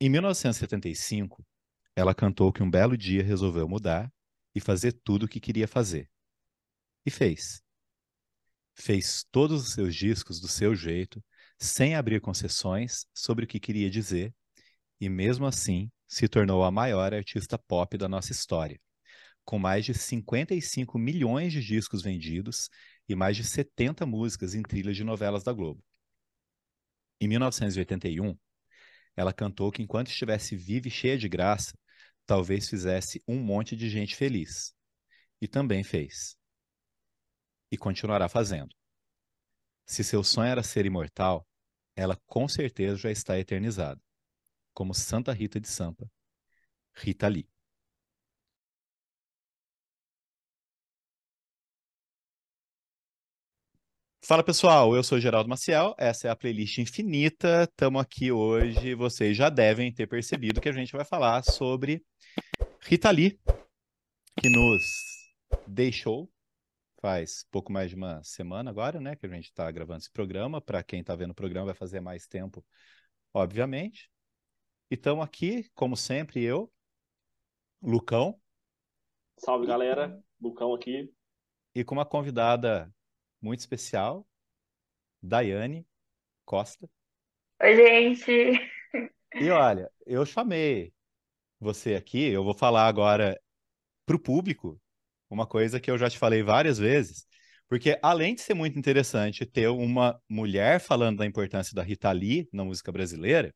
Em 1975, ela cantou que um belo dia resolveu mudar e fazer tudo o que queria fazer. E fez. Fez todos os seus discos do seu jeito, sem abrir concessões sobre o que queria dizer, e mesmo assim se tornou a maior artista pop da nossa história, com mais de 55 milhões de discos vendidos e mais de 70 músicas em trilhas de novelas da Globo. Em 1981, ela cantou que enquanto estivesse viva e cheia de graça, talvez fizesse um monte de gente feliz. E também fez. E continuará fazendo. Se seu sonho era ser imortal, ela com certeza já está eternizada, como Santa Rita de Sampa, Rita Lee. Fala pessoal, eu sou Geraldo Maciel, essa é a playlist infinita. Estamos aqui hoje, vocês já devem ter percebido que a gente vai falar sobre Rita Lee, que nos deixou faz pouco mais de uma semana agora, né, que a gente está gravando esse programa. Para quem está vendo o programa, vai fazer mais tempo, obviamente. E estamos aqui, como sempre, eu, Lucão. Salve galera, Lucão aqui. E com uma convidada muito especial, Daiane Costa. Oi, gente! E olha, eu chamei você aqui, eu vou falar agora para o público uma coisa que eu já te falei várias vezes, porque além de ser muito interessante ter uma mulher falando da importância da Rita Lee na música brasileira,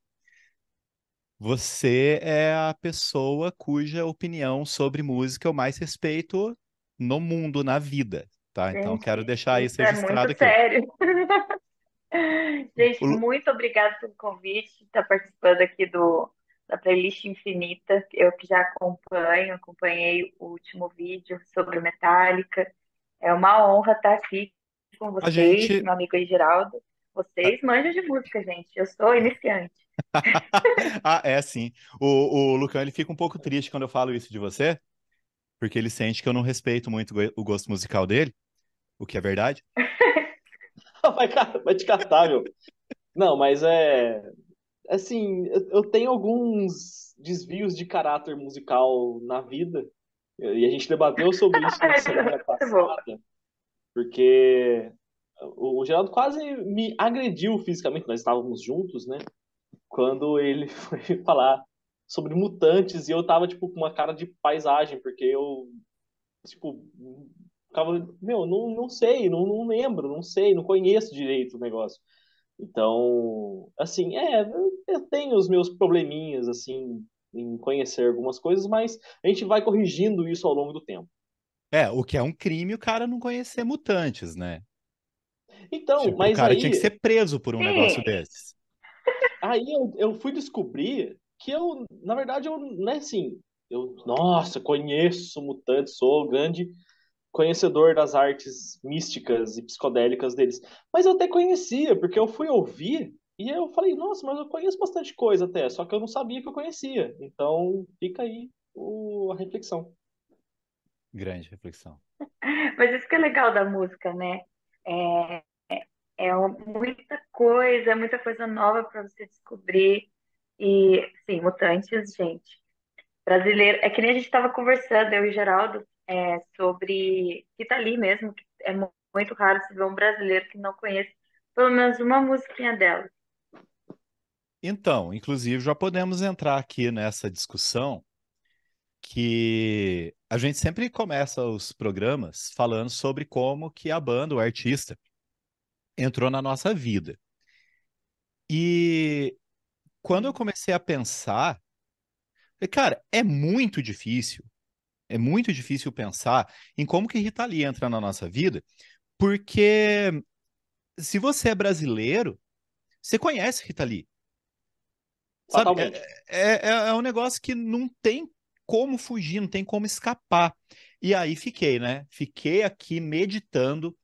você é a pessoa cuja opinião sobre música eu mais respeito no mundo, na vida. Tá? Então gente, quero deixar isso, é registrado é aqui. Sério. gente, o... muito obrigada pelo convite, estar tá participando aqui do da playlist infinita. Eu que já acompanho, acompanhei o último vídeo sobre Metallica. É uma honra estar aqui com vocês, gente... meu amigo Geraldo. Vocês manjam de música, gente. Eu sou iniciante. ah, é sim. O, o Lucão ele fica um pouco triste quando eu falo isso de você, porque ele sente que eu não respeito muito o gosto musical dele, o que é verdade. vai, vai te catar, meu. Não, mas é. Assim, eu tenho alguns desvios de caráter musical na vida, e a gente debateu sobre isso na é, semana é passada, porque o Geraldo quase me agrediu fisicamente, nós estávamos juntos, né? Quando ele foi falar sobre mutantes e eu tava, tipo, com uma cara de paisagem, porque eu, tipo, ficava, meu, não, não sei, não, não lembro, não sei, não conheço direito o negócio. Então, assim, é, eu tenho os meus probleminhas, assim, em conhecer algumas coisas, mas a gente vai corrigindo isso ao longo do tempo. É, o que é um crime o cara não conhecer mutantes, né? Então, tipo, mas. O cara aí... tinha que ser preso por um negócio desses. Aí eu, eu fui descobrir que eu, na verdade, eu, né assim, eu, nossa, conheço mutantes, sou grande conhecedor das artes místicas e psicodélicas deles. Mas eu até conhecia, porque eu fui ouvir e eu falei, nossa, mas eu conheço bastante coisa até, só que eu não sabia que eu conhecia. Então, fica aí o, a reflexão. Grande reflexão. mas isso que é legal da música, né? É, é, é muita coisa, muita coisa nova para você descobrir. E, sim, mutantes, gente. Brasileiro. É que nem a gente estava conversando, eu e Geraldo, é, sobre. Que tá ali mesmo, que é muito raro se ver um brasileiro que não conhece pelo menos uma musiquinha dela. Então, inclusive, já podemos entrar aqui nessa discussão que a gente sempre começa os programas falando sobre como que a banda, o artista, entrou na nossa vida. E quando eu comecei a pensar, cara, é muito difícil. É muito difícil pensar em como que Rita Lee entra na nossa vida, porque se você é brasileiro, você conhece Rita Lee. Sabe, é, é, é, é um negócio que não tem como fugir, não tem como escapar. E aí fiquei, né? Fiquei aqui meditando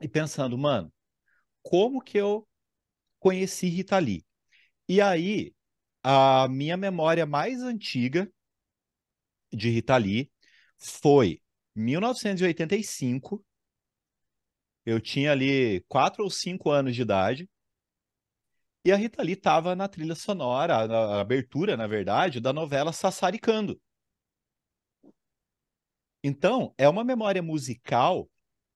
e pensando, mano, como que eu conheci Rita Lee? E aí, a minha memória mais antiga de Rita Lee foi 1985. Eu tinha ali quatro ou cinco anos de idade. E a Rita Lee estava na trilha sonora, na abertura, na verdade, da novela Sassaricando. Então, é uma memória musical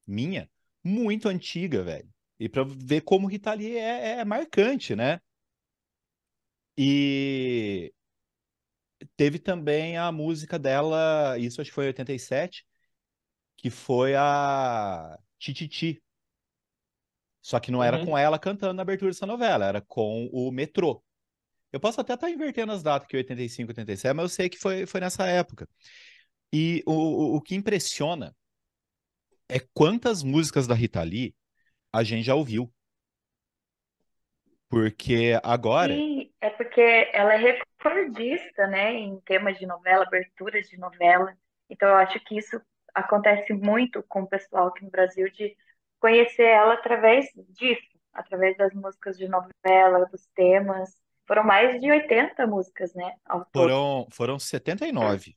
minha muito antiga, velho. E para ver como Rita Lee é, é marcante, né? E teve também a música dela, isso acho que foi em 87, que foi a Tititi. Só que não era uhum. com ela cantando na abertura dessa novela, era com o metrô. Eu posso até estar tá invertendo as datas que 85, 87, mas eu sei que foi, foi nessa época. E o, o que impressiona é quantas músicas da Rita Lee a gente já ouviu. Porque agora. Sim, é porque ela é recordista, né, em temas de novela, aberturas de novela. Então eu acho que isso acontece muito com o pessoal aqui no Brasil de conhecer ela através disso, através das músicas de novela, dos temas. Foram mais de 80 músicas, né? foram, todo. foram 79.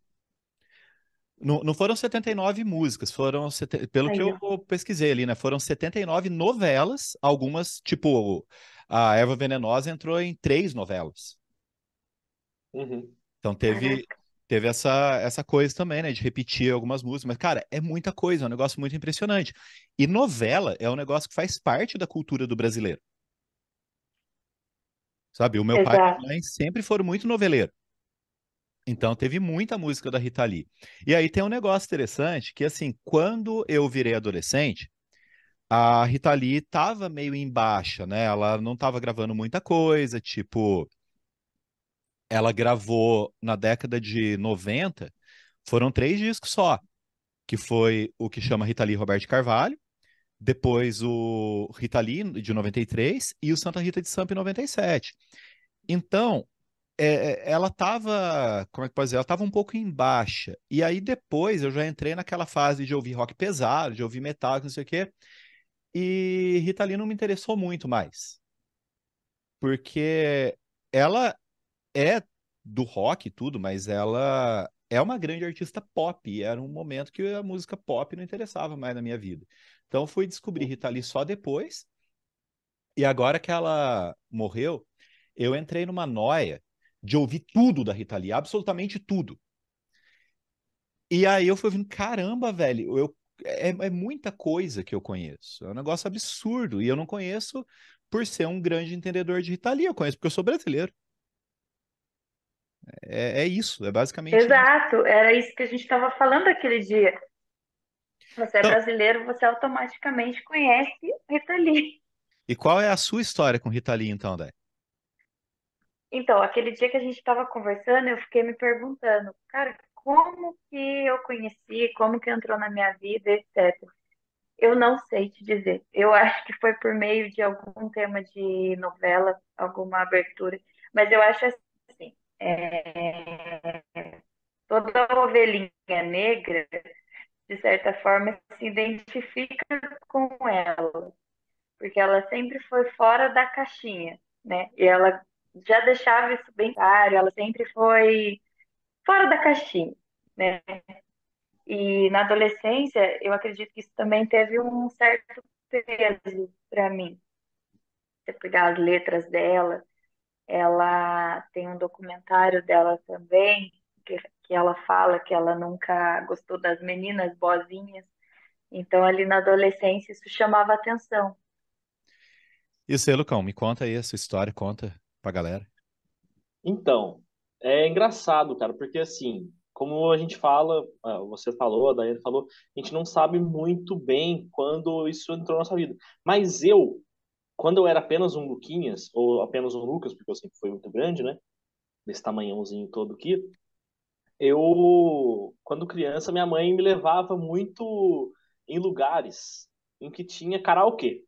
Não, não foram 79 músicas, foram, pelo Aí, que eu pesquisei ali, né? Foram 79 novelas, algumas, tipo, a erva venenosa entrou em três novelas. Uhum. Então teve, uhum. teve essa, essa coisa também, né? De repetir algumas músicas. Mas, cara, é muita coisa, é um negócio muito impressionante. E novela é um negócio que faz parte da cultura do brasileiro. Sabe? O meu Exato. pai e minha mãe sempre foram muito noveleiros. Então teve muita música da Rita Lee. E aí tem um negócio interessante que assim, quando eu virei adolescente, a Rita Lee estava meio em baixa, né? Ela não estava gravando muita coisa, tipo, ela gravou na década de 90, foram três discos só, que foi o que chama Rita Lee Roberto Carvalho, depois o Rita Lee de 93 e o Santa Rita de Sampa em 97. Então, é, é ela estava, como é que pode dizer, ela estava um pouco em baixa. E aí depois eu já entrei naquela fase de ouvir rock pesado, de ouvir metal, não sei o quê. E Rita Lee não me interessou muito mais. Porque ela é do rock e tudo, mas ela é uma grande artista pop. era um momento que a música pop não interessava mais na minha vida. Então fui descobrir Rita Lee só depois. E agora que ela morreu, eu entrei numa noia de ouvir tudo da Rita Lee, absolutamente tudo. E aí eu fui ouvindo, caramba, velho, eu é, é muita coisa que eu conheço. É um negócio absurdo. E eu não conheço por ser um grande entendedor de Rita Eu conheço porque eu sou brasileiro. É, é isso, é basicamente. Exato, isso. era isso que a gente estava falando aquele dia. Você é então, é brasileiro, você automaticamente conhece Rita E qual é a sua história com Rita então, Dai? Então, aquele dia que a gente estava conversando, eu fiquei me perguntando, cara, como que eu conheci, como que entrou na minha vida, etc. Eu não sei te dizer. Eu acho que foi por meio de algum tema de novela, alguma abertura. Mas eu acho assim, é... toda ovelhinha negra, de certa forma, se identifica com ela. Porque ela sempre foi fora da caixinha, né? E ela já deixava isso bem claro, ela sempre foi fora da caixinha, né? E na adolescência, eu acredito que isso também teve um certo peso para mim. Você pegar as letras dela, ela tem um documentário dela também, que, que ela fala que ela nunca gostou das meninas boazinhas. Então, ali na adolescência, isso chamava atenção. Isso aí, Lucão, me conta aí a sua história, conta pra galera. Então, é engraçado, cara, porque assim, como a gente fala, ah, você falou, a Daiane falou, a gente não sabe muito bem quando isso entrou na nossa vida. Mas eu, quando eu era apenas um Luquinhas, ou apenas um Lucas, porque eu sempre fui muito grande, né? Desse tamanhãozinho todo aqui. Eu, quando criança, minha mãe me levava muito em lugares em que tinha karaokê.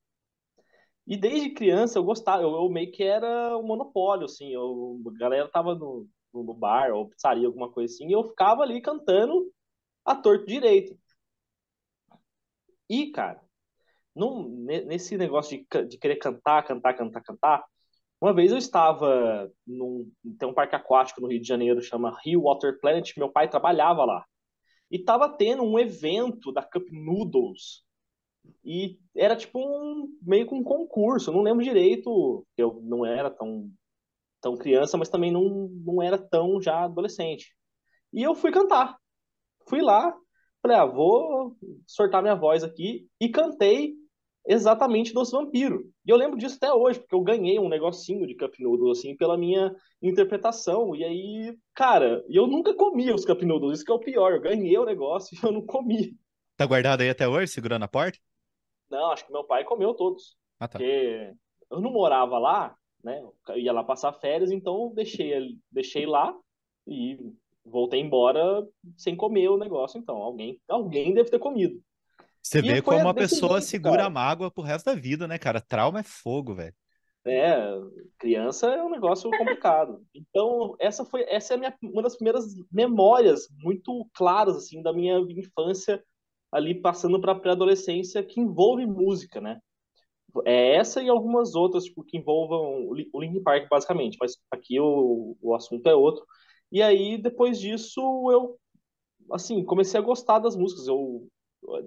E desde criança eu gostava, eu, eu meio que era um monopólio, assim, eu, a galera tava no, no bar ou pizzaria, alguma coisa assim, e eu ficava ali cantando a torto direito. E, cara, num, nesse negócio de, de querer cantar, cantar, cantar, cantar, uma vez eu estava num tem um parque aquático no Rio de Janeiro chama Rio Water Planet, meu pai trabalhava lá. E estava tendo um evento da Cup Noodles. E era tipo um meio com um concurso, não lembro direito, eu não era tão tão criança, mas também não, não era tão já adolescente. E eu fui cantar. Fui lá, falei, ah, vou sortar minha voz aqui, e cantei exatamente Doce Vampiro. E eu lembro disso até hoje, porque eu ganhei um negocinho de Cup Noodles, assim, pela minha interpretação. E aí, cara, eu nunca comia os Cup Noodles, isso que é o pior. Eu ganhei o negócio e eu não comi. Tá guardado aí até hoje, segurando a porta? Não, acho que meu pai comeu todos. Ah, tá. Porque eu não morava lá, né? Eu ia lá passar férias, então deixei, deixei lá e voltei embora sem comer o negócio, então. Alguém, alguém deve ter comido. Você e vê como uma pessoa jeito, segura cara. a mágoa pro resto da vida, né, cara? Trauma é fogo, velho. É, criança é um negócio complicado. Então, essa foi essa é minha, uma das primeiras memórias muito claras, assim, da minha infância ali passando para pré-adolescência que envolve música, né? É essa e algumas outras, tipo, que envolvam o Linkin Park, basicamente, mas aqui o, o assunto é outro. E aí, depois disso, eu, assim, comecei a gostar das músicas. Eu,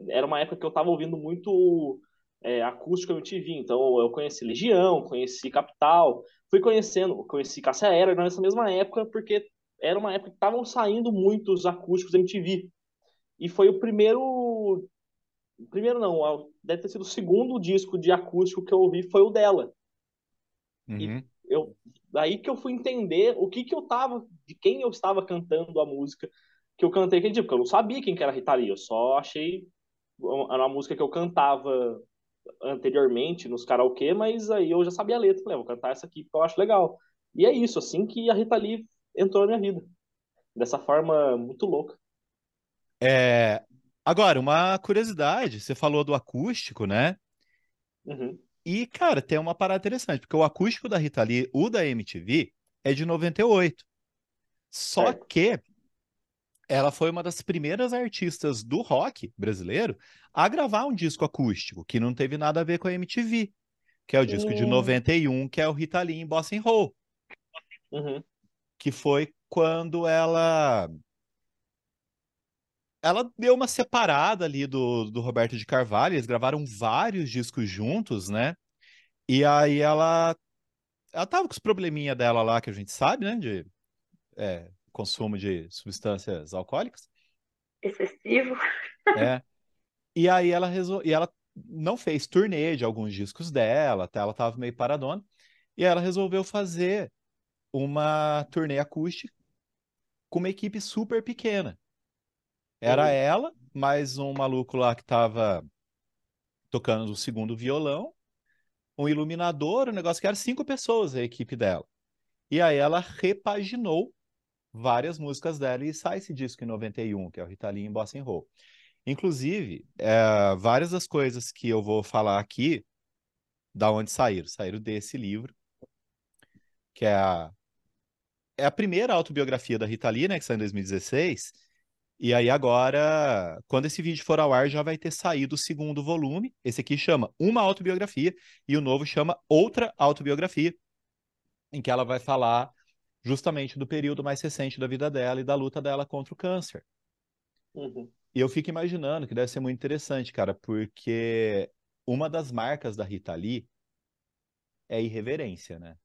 era uma época que eu estava ouvindo muito é, acústica MTV, então eu conheci Legião, conheci Capital, fui conhecendo, conheci Cassia Era nessa mesma época, porque era uma época que estavam saindo muitos acústicos MTV. E foi o primeiro primeiro não, deve ter sido o segundo disco de acústico que eu ouvi foi o dela. Uhum. E eu, daí que eu fui entender o que que eu tava, de quem eu estava cantando a música que eu cantei aquele dia, porque eu não sabia quem que era a Rita Lee, eu só achei era uma música que eu cantava anteriormente nos karaokê, mas aí eu já sabia a letra, falei, ah, vou cantar essa aqui porque eu acho legal. E é isso, assim que a Rita Lee entrou na minha vida. Dessa forma muito louca. É, Agora, uma curiosidade, você falou do acústico, né? Uhum. E, cara, tem uma parada interessante, porque o acústico da Rita Lee, o da MTV, é de 98. Só é. que ela foi uma das primeiras artistas do rock brasileiro a gravar um disco acústico, que não teve nada a ver com a MTV, que é o disco uhum. de 91, que é o Rita Lee em Bossa Roll. Uhum. Que foi quando ela ela deu uma separada ali do, do Roberto de Carvalho, eles gravaram vários discos juntos, né? E aí ela. Ela tava com os probleminha dela lá, que a gente sabe, né? De é, consumo de substâncias alcoólicas. Excessivo. É. E aí ela resol... e ela não fez turnê de alguns discos dela, até ela tava meio paradona. E ela resolveu fazer uma turnê acústica com uma equipe super pequena. Era uhum. ela, mais um maluco lá que estava tocando o segundo violão, um iluminador, um negócio que era cinco pessoas a equipe dela. E aí ela repaginou várias músicas dela e sai esse disco em 91, que é o Ritalin Bossa Roll. Inclusive, é, várias das coisas que eu vou falar aqui, da onde saíram, saíram desse livro, que é a, é a primeira autobiografia da Rita Lee, né, que saiu em 2016, e aí agora, quando esse vídeo for ao ar, já vai ter saído o segundo volume. Esse aqui chama Uma Autobiografia e o novo chama Outra Autobiografia, em que ela vai falar justamente do período mais recente da vida dela e da luta dela contra o câncer. Uhum. E eu fico imaginando que deve ser muito interessante, cara, porque uma das marcas da Rita Lee é irreverência, né?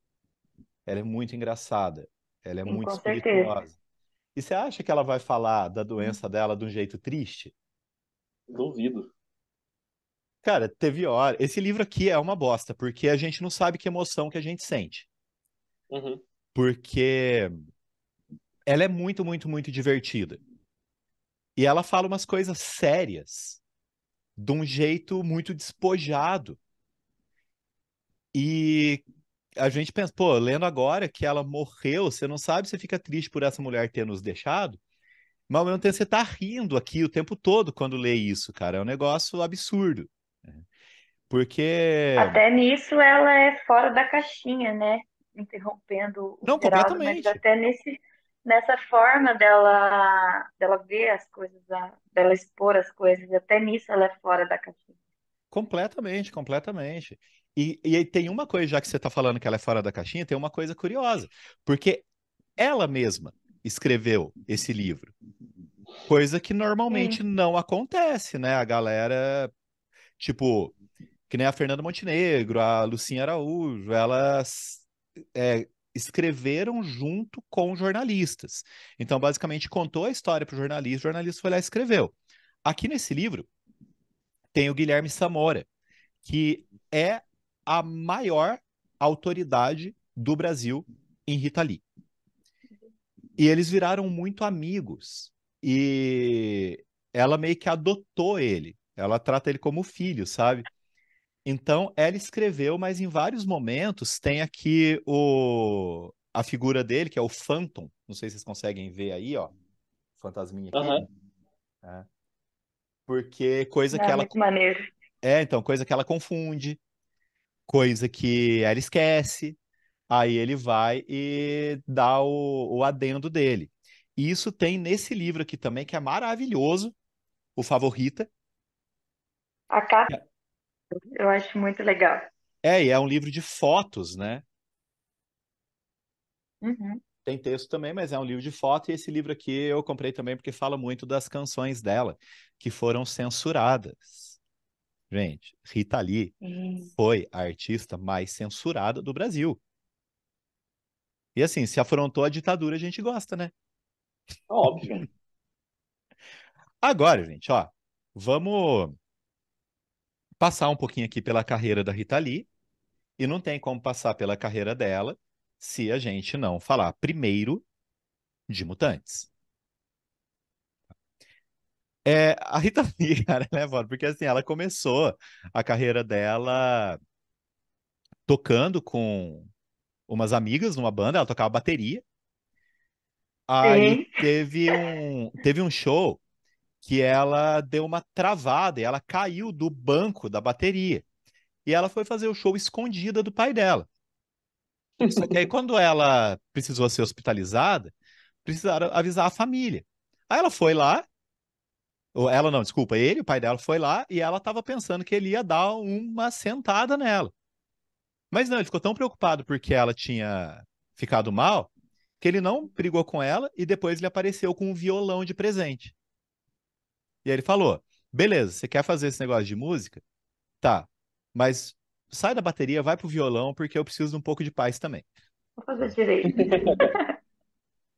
Ela é muito engraçada, ela é Sim, muito espirituosa. Certeza. E você acha que ela vai falar da doença uhum. dela de um jeito triste? Duvido. Cara, teve hora. Esse livro aqui é uma bosta, porque a gente não sabe que emoção que a gente sente. Uhum. Porque ela é muito, muito, muito divertida. E ela fala umas coisas sérias, de um jeito muito despojado. E a gente pensa, pô, lendo agora que ela morreu, você não sabe, você fica triste por essa mulher ter nos deixado, mas ao mesmo tempo você tá rindo aqui o tempo todo quando lê isso, cara. É um negócio absurdo. Né? Porque. Até nisso ela é fora da caixinha, né? Interrompendo o Não, Geraldo, completamente. Mas até nesse, nessa forma dela, dela ver as coisas, dela expor as coisas, até nisso ela é fora da caixinha. Completamente, completamente. E, e tem uma coisa, já que você está falando que ela é fora da caixinha, tem uma coisa curiosa, porque ela mesma escreveu esse livro, coisa que normalmente não acontece, né? A galera, tipo, que nem a Fernanda Montenegro, a Lucinha Araújo, elas é, escreveram junto com jornalistas. Então, basicamente, contou a história para o jornalista, o jornalista foi lá e escreveu. Aqui nesse livro tem o Guilherme Samora, que é a maior autoridade do Brasil em Rita Lee. E eles viraram muito amigos. E ela meio que adotou ele. Ela trata ele como filho, sabe? Então, ela escreveu, mas em vários momentos tem aqui o a figura dele, que é o Phantom. Não sei se vocês conseguem ver aí, ó. Fantasminha aqui. Uhum. Porque coisa é, que ela. Maneiro. É, então, coisa que ela confunde coisa que ela esquece, aí ele vai e dá o, o adendo dele. E isso tem nesse livro aqui também, que é maravilhoso, o Favorita. A capa é eu acho muito legal. É, e é um livro de fotos, né? Uhum. Tem texto também, mas é um livro de foto, e esse livro aqui eu comprei também porque fala muito das canções dela, que foram censuradas. Gente, Rita Lee uhum. foi a artista mais censurada do Brasil. E assim, se afrontou a ditadura, a gente gosta, né? Óbvio. Agora, gente, ó, vamos passar um pouquinho aqui pela carreira da Rita Lee. E não tem como passar pela carreira dela se a gente não falar primeiro de Mutantes. É, a Rita Lee, cara, né, mano? Porque assim, ela começou a carreira dela tocando com umas amigas numa banda, ela tocava bateria. Aí teve um, teve um show que ela deu uma travada e ela caiu do banco da bateria. E ela foi fazer o show escondida do pai dela. Só que aí quando ela precisou ser hospitalizada, precisaram avisar a família. Aí ela foi lá, ela não, desculpa, ele, o pai dela foi lá e ela estava pensando que ele ia dar uma sentada nela. Mas não, ele ficou tão preocupado porque ela tinha ficado mal que ele não brigou com ela e depois ele apareceu com um violão de presente. E aí ele falou: beleza, você quer fazer esse negócio de música? Tá, mas sai da bateria, vai pro violão, porque eu preciso de um pouco de paz também. Vou fazer direito.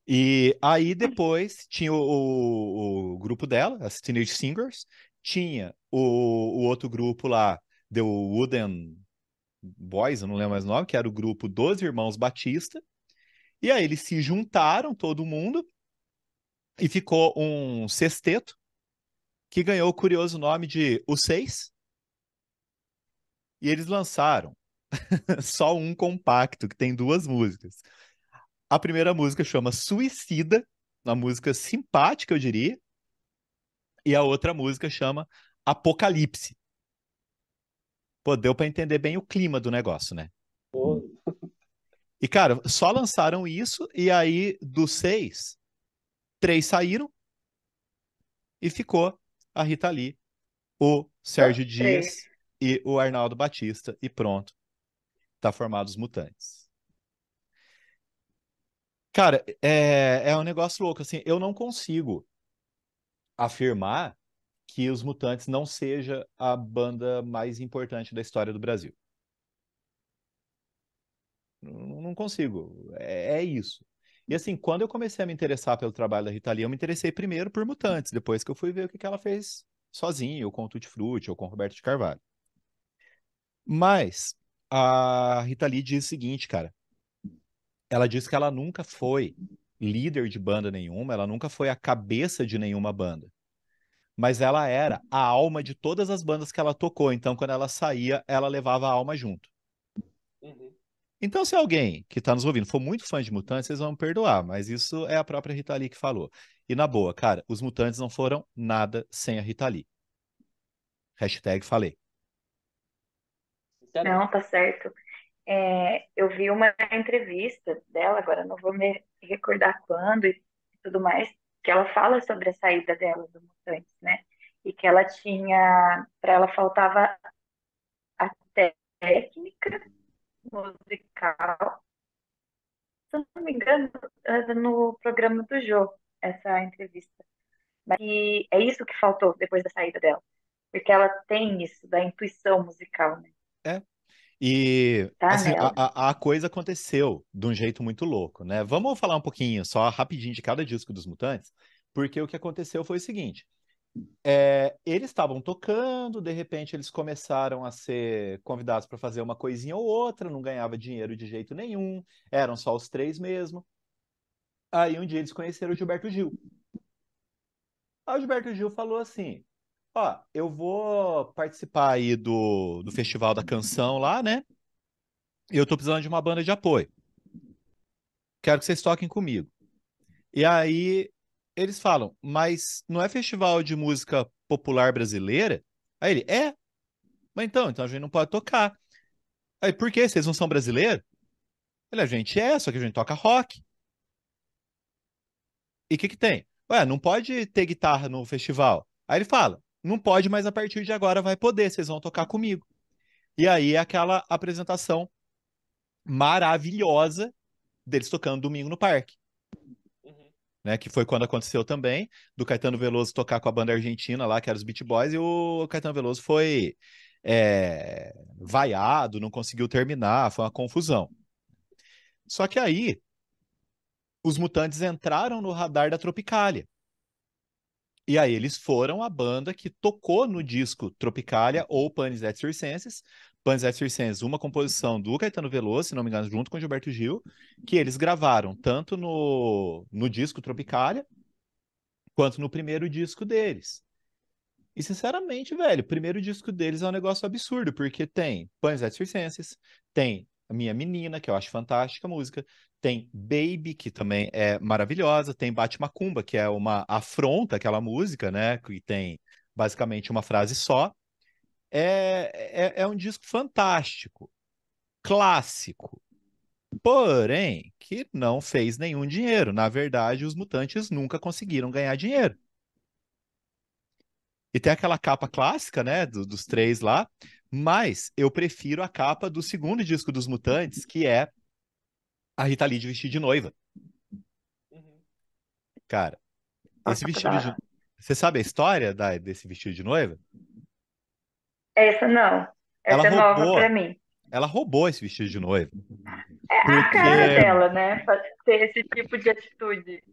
E aí depois tinha o, o, grupo dela, as Teenage Singers, tinha o, o outro grupo lá, The Wooden Boys, eu não lembro mais o nome, que era o grupo dos Irmãos Batista. E aí eles se juntaram, todo mundo, e ficou um sexteto que ganhou o curioso nome de Os Seis. E eles lançaram só um compacto que tem duas músicas. A primeira música chama Suicida, uma música simpática, eu diria. E a outra música chama Apocalipse. Pô, deu para entender bem o clima do negócio, né? E, cara, só lançaram isso, e aí dos seis, três saíram e ficou a Rita Lee, o Sérgio Dias e o Arnaldo Batista, e pronto. Tá formado os mutantes. Cara, é, é um negócio louco. Assim, eu não consigo afirmar que os Mutantes não seja a banda mais importante da história do Brasil. Não consigo. É, é isso. E assim, quando eu comecei a me interessar pelo trabalho da Rita Lee, eu me interessei primeiro por Mutantes, depois que eu fui ver o que, que ela fez sozinha, ou com o Tutti Frutti, ou com o Roberto de Carvalho. Mas a Rita Lee diz o seguinte, cara, ela disse que ela nunca foi líder de banda nenhuma, ela nunca foi a cabeça de nenhuma banda. Mas ela era a alma de todas as bandas que ela tocou, então quando ela saía, ela levava a alma junto. Uhum. Então, se alguém que está nos ouvindo for muito fã de Mutantes, vocês vão me perdoar, mas isso é a própria Rita Lee que falou. E na boa, cara, os Mutantes não foram nada sem a Rita Lee. Hashtag falei. Não, tá certo é, eu vi uma entrevista dela, agora não vou me recordar quando e tudo mais, que ela fala sobre a saída dela do Mutantes, né? E que ela tinha, para ela faltava a técnica musical, se não me engano, eh, no programa do jogo, essa entrevista. E é isso que faltou depois da saída dela, porque ela tem isso da intuição musical, né? É, e tá assim, a, a, coisa aconteceu de um jeito muito louco, né? Vamos falar um pouquinho, só rapidinho, de cada disco dos Mutantes, porque o que aconteceu foi o seguinte. É, eles estavam tocando, de repente eles começaram a ser convidados para fazer uma coisinha ou outra, não ganhava dinheiro de jeito nenhum, eram só os três mesmo. Aí um dia eles conheceram o Gilberto Gil. Aí o Gilberto Gil falou assim: Ó, eu vou participar aí do, do Festival da Canção lá, né? E eu tô precisando de uma banda de apoio. Quero que vocês toquem comigo. E aí eles falam, mas não é festival de música popular brasileira? Aí ele, é. Mas então, então a gente não pode tocar. Aí, por quê? Vocês não são brasileiros? Ele, a gente é, só que a gente toca rock. E o que que tem? Ué, não pode ter guitarra no festival. Aí ele fala, não pode, mas a partir de agora vai poder, vocês vão tocar comigo. E aí é aquela apresentação maravilhosa deles tocando domingo no parque. Uhum. Né, que foi quando aconteceu também, do Caetano Veloso tocar com a banda argentina lá, que era os Beat Boys, e o Caetano Veloso foi é, vaiado, não conseguiu terminar, foi uma confusão. Só que aí, os mutantes entraram no radar da Tropicália. E aí eles foram a banda que tocou no disco Tropicália uhum. ou Panis et Circenses. Panis et Circenses, uma composição do Caetano Veloso, se não me engano, junto com Gilberto Gil, que eles gravaram tanto no, no disco Tropicália quanto no primeiro disco deles. E sinceramente, velho, o primeiro disco deles é um negócio absurdo, porque tem Panis et Circenses, tem minha Menina, que eu acho fantástica a música. Tem Baby, que também é maravilhosa. Tem Bate Macumba, que é uma afronta aquela música, né? Que tem basicamente uma frase só. É, é, é, é um disco fantástico, clássico, porém que não fez nenhum dinheiro. Na verdade, os mutantes nunca conseguiram ganhar dinheiro. E tem aquela capa clássica, né, do, dos três lá, mas eu prefiro a capa do segundo disco dos Mutantes, que é a Rita Lee de vestido de noiva. Uhum. Cara, esse vestido de... Você sabe a história da, desse vestido de noiva? Essa não. Essa ela é roubou, nova pra mim. Ela roubou esse vestido de noiva. É porque... a cara dela, né? Pra ter esse tipo de atitude.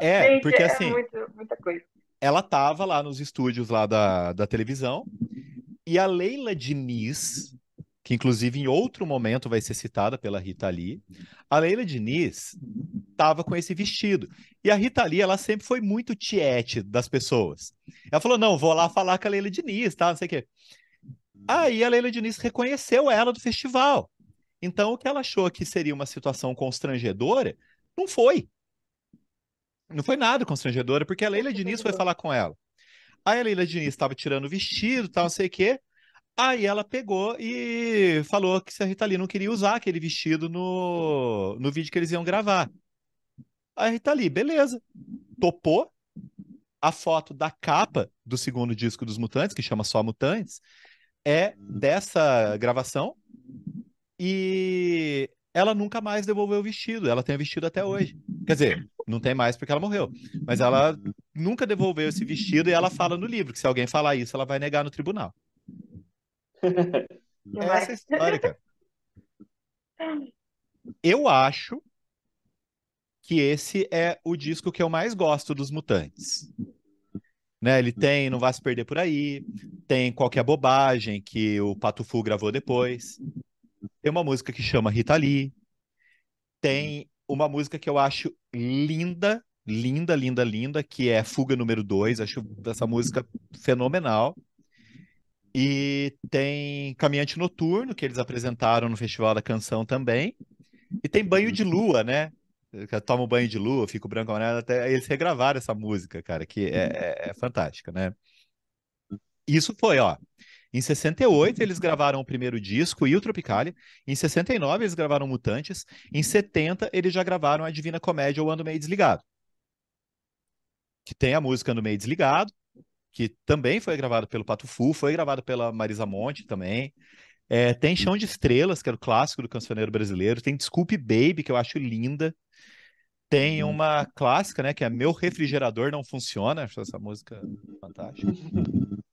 É, Gente, porque é assim. muito, muita coisa. Ela tava lá nos estúdios lá da, da televisão e a Leila Diniz, que inclusive em outro momento vai ser citada pela Rita Lee, a Leila Diniz estava com esse vestido. E a Rita Lee, ela sempre foi muito tiete das pessoas. Ela falou: não, vou lá falar com a Leila Diniz, tá? Não sei o quê. Aí a Leila Diniz reconheceu ela do festival. Então, o que ela achou que seria uma situação constrangedora, não foi. Não foi nada constrangedora, porque a Leila Diniz foi falar com ela. Aí a Leila Diniz estava tirando o vestido, tal, não sei o quê. Aí ela pegou e falou que se a Rita Lee não queria usar aquele vestido no, no vídeo que eles iam gravar. Aí a Rita Lee, beleza, topou. A foto da capa do segundo disco dos Mutantes, que chama só Mutantes, é dessa gravação. E ela nunca mais devolveu o vestido. Ela tem o vestido até hoje. Quer dizer, não tem mais porque ela morreu. Mas ela nunca devolveu esse vestido e ela fala no livro que se alguém falar isso, ela vai negar no tribunal. É Essa história, Eu acho que esse é o disco que eu mais gosto dos Mutantes. Né, ele tem Não Vai Se Perder Por Aí, tem Qualquer é Bobagem, que o Patufu gravou depois, tem uma música que chama Rita Lee, tem uma música que eu acho linda, linda, linda, linda, que é Fuga número 2, acho essa música fenomenal. E tem Caminhante Noturno, que eles apresentaram no Festival da Canção também. E tem Banho de Lua, né? Eu tomo banho de lua, fico branco amarelo, até eles regravaram essa música, cara, que é, é, é fantástica, né? Isso foi, ó. Em 68, eles gravaram o primeiro disco e o Tropicalia. Em 69, eles gravaram Mutantes. Em 70, eles já gravaram a Divina Comédia ou Ando Meio Desligado. Que tem a música Ando Meio Desligado, que também foi gravado pelo Pato Fu, foi gravado pela Marisa Monte também. É, tem Chão de Estrelas, que era o clássico do cancioneiro brasileiro. Tem Desculpe Baby, que eu acho linda. Tem uhum. uma clássica, né? Que é Meu Refrigerador Não Funciona. Acho essa música fantástica.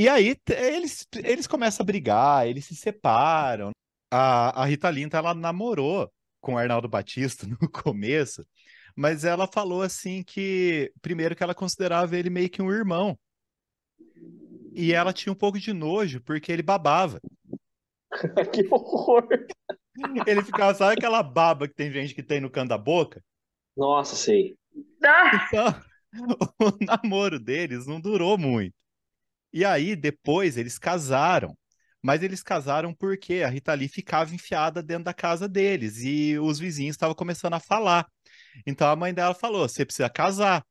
E aí eles, eles começam a brigar, eles se separam. A, a Rita Linta, ela namorou com o Arnaldo Batista no começo, mas ela falou assim que, primeiro, que ela considerava ele meio que um irmão. E ela tinha um pouco de nojo, porque ele babava. que horror! Ele ficava, sabe aquela baba que tem gente que tem no canto da boca? Nossa, sei. Então, o namoro deles não durou muito. E aí, depois, eles casaram. Mas eles casaram porque a Rita Lee ficava enfiada dentro da casa deles e os vizinhos estavam começando a falar. Então a mãe dela falou: você precisa casar.